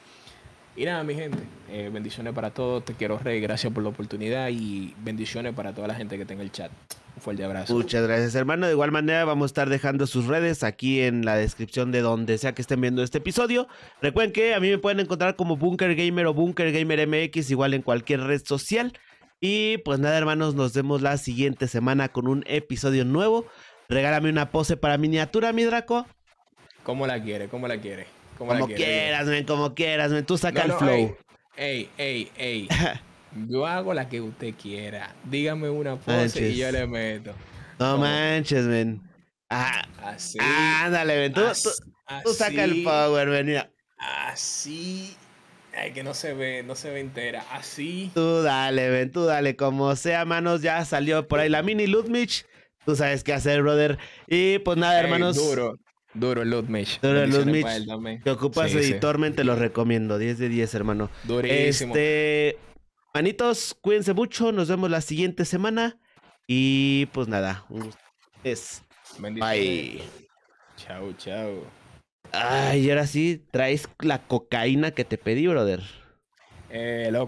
Y nada, mi gente, eh, bendiciones para todos, te quiero rey, gracias por la oportunidad y bendiciones para toda la gente que tenga el chat. Un fuerte abrazo. Muchas gracias, hermano. De igual manera, vamos a estar dejando sus redes aquí en la descripción de donde sea que estén viendo este episodio. Recuerden que a mí me pueden encontrar como Bunker Gamer o Bunker Gamer MX, igual en cualquier red social. Y pues nada, hermanos, nos vemos la siguiente semana con un episodio nuevo. Regálame una pose para miniatura, mi Draco. Como la quiere, como la quiere. Como, quieras, como quieras, men. Tú saca el flow. ey, ey. ey. Yo hago la que usted quiera. Dígame una pose y yo le meto. No manches, men. Ah, así. Ándale, men. Tú, saca el power, men. Así. Ay, que no se ve, no se ve entera. Así. Tú dale, ven, tú dale. Como sea, manos, ya salió por ahí la mini Ludmich. Tú sabes qué hacer, brother. Y pues nada, hermanos. Duro, duro Ludmich. Duro Ludmich. Te ocupas de editor, te lo recomiendo. 10 de 10, hermano. Durísimo. Este. Manitos, cuídense mucho, nos vemos la siguiente semana. Y pues nada, un gusto. Es. Bye. Chao, chao. Ay, y ahora sí, traes la cocaína que te pedí, brother. Eh, loco.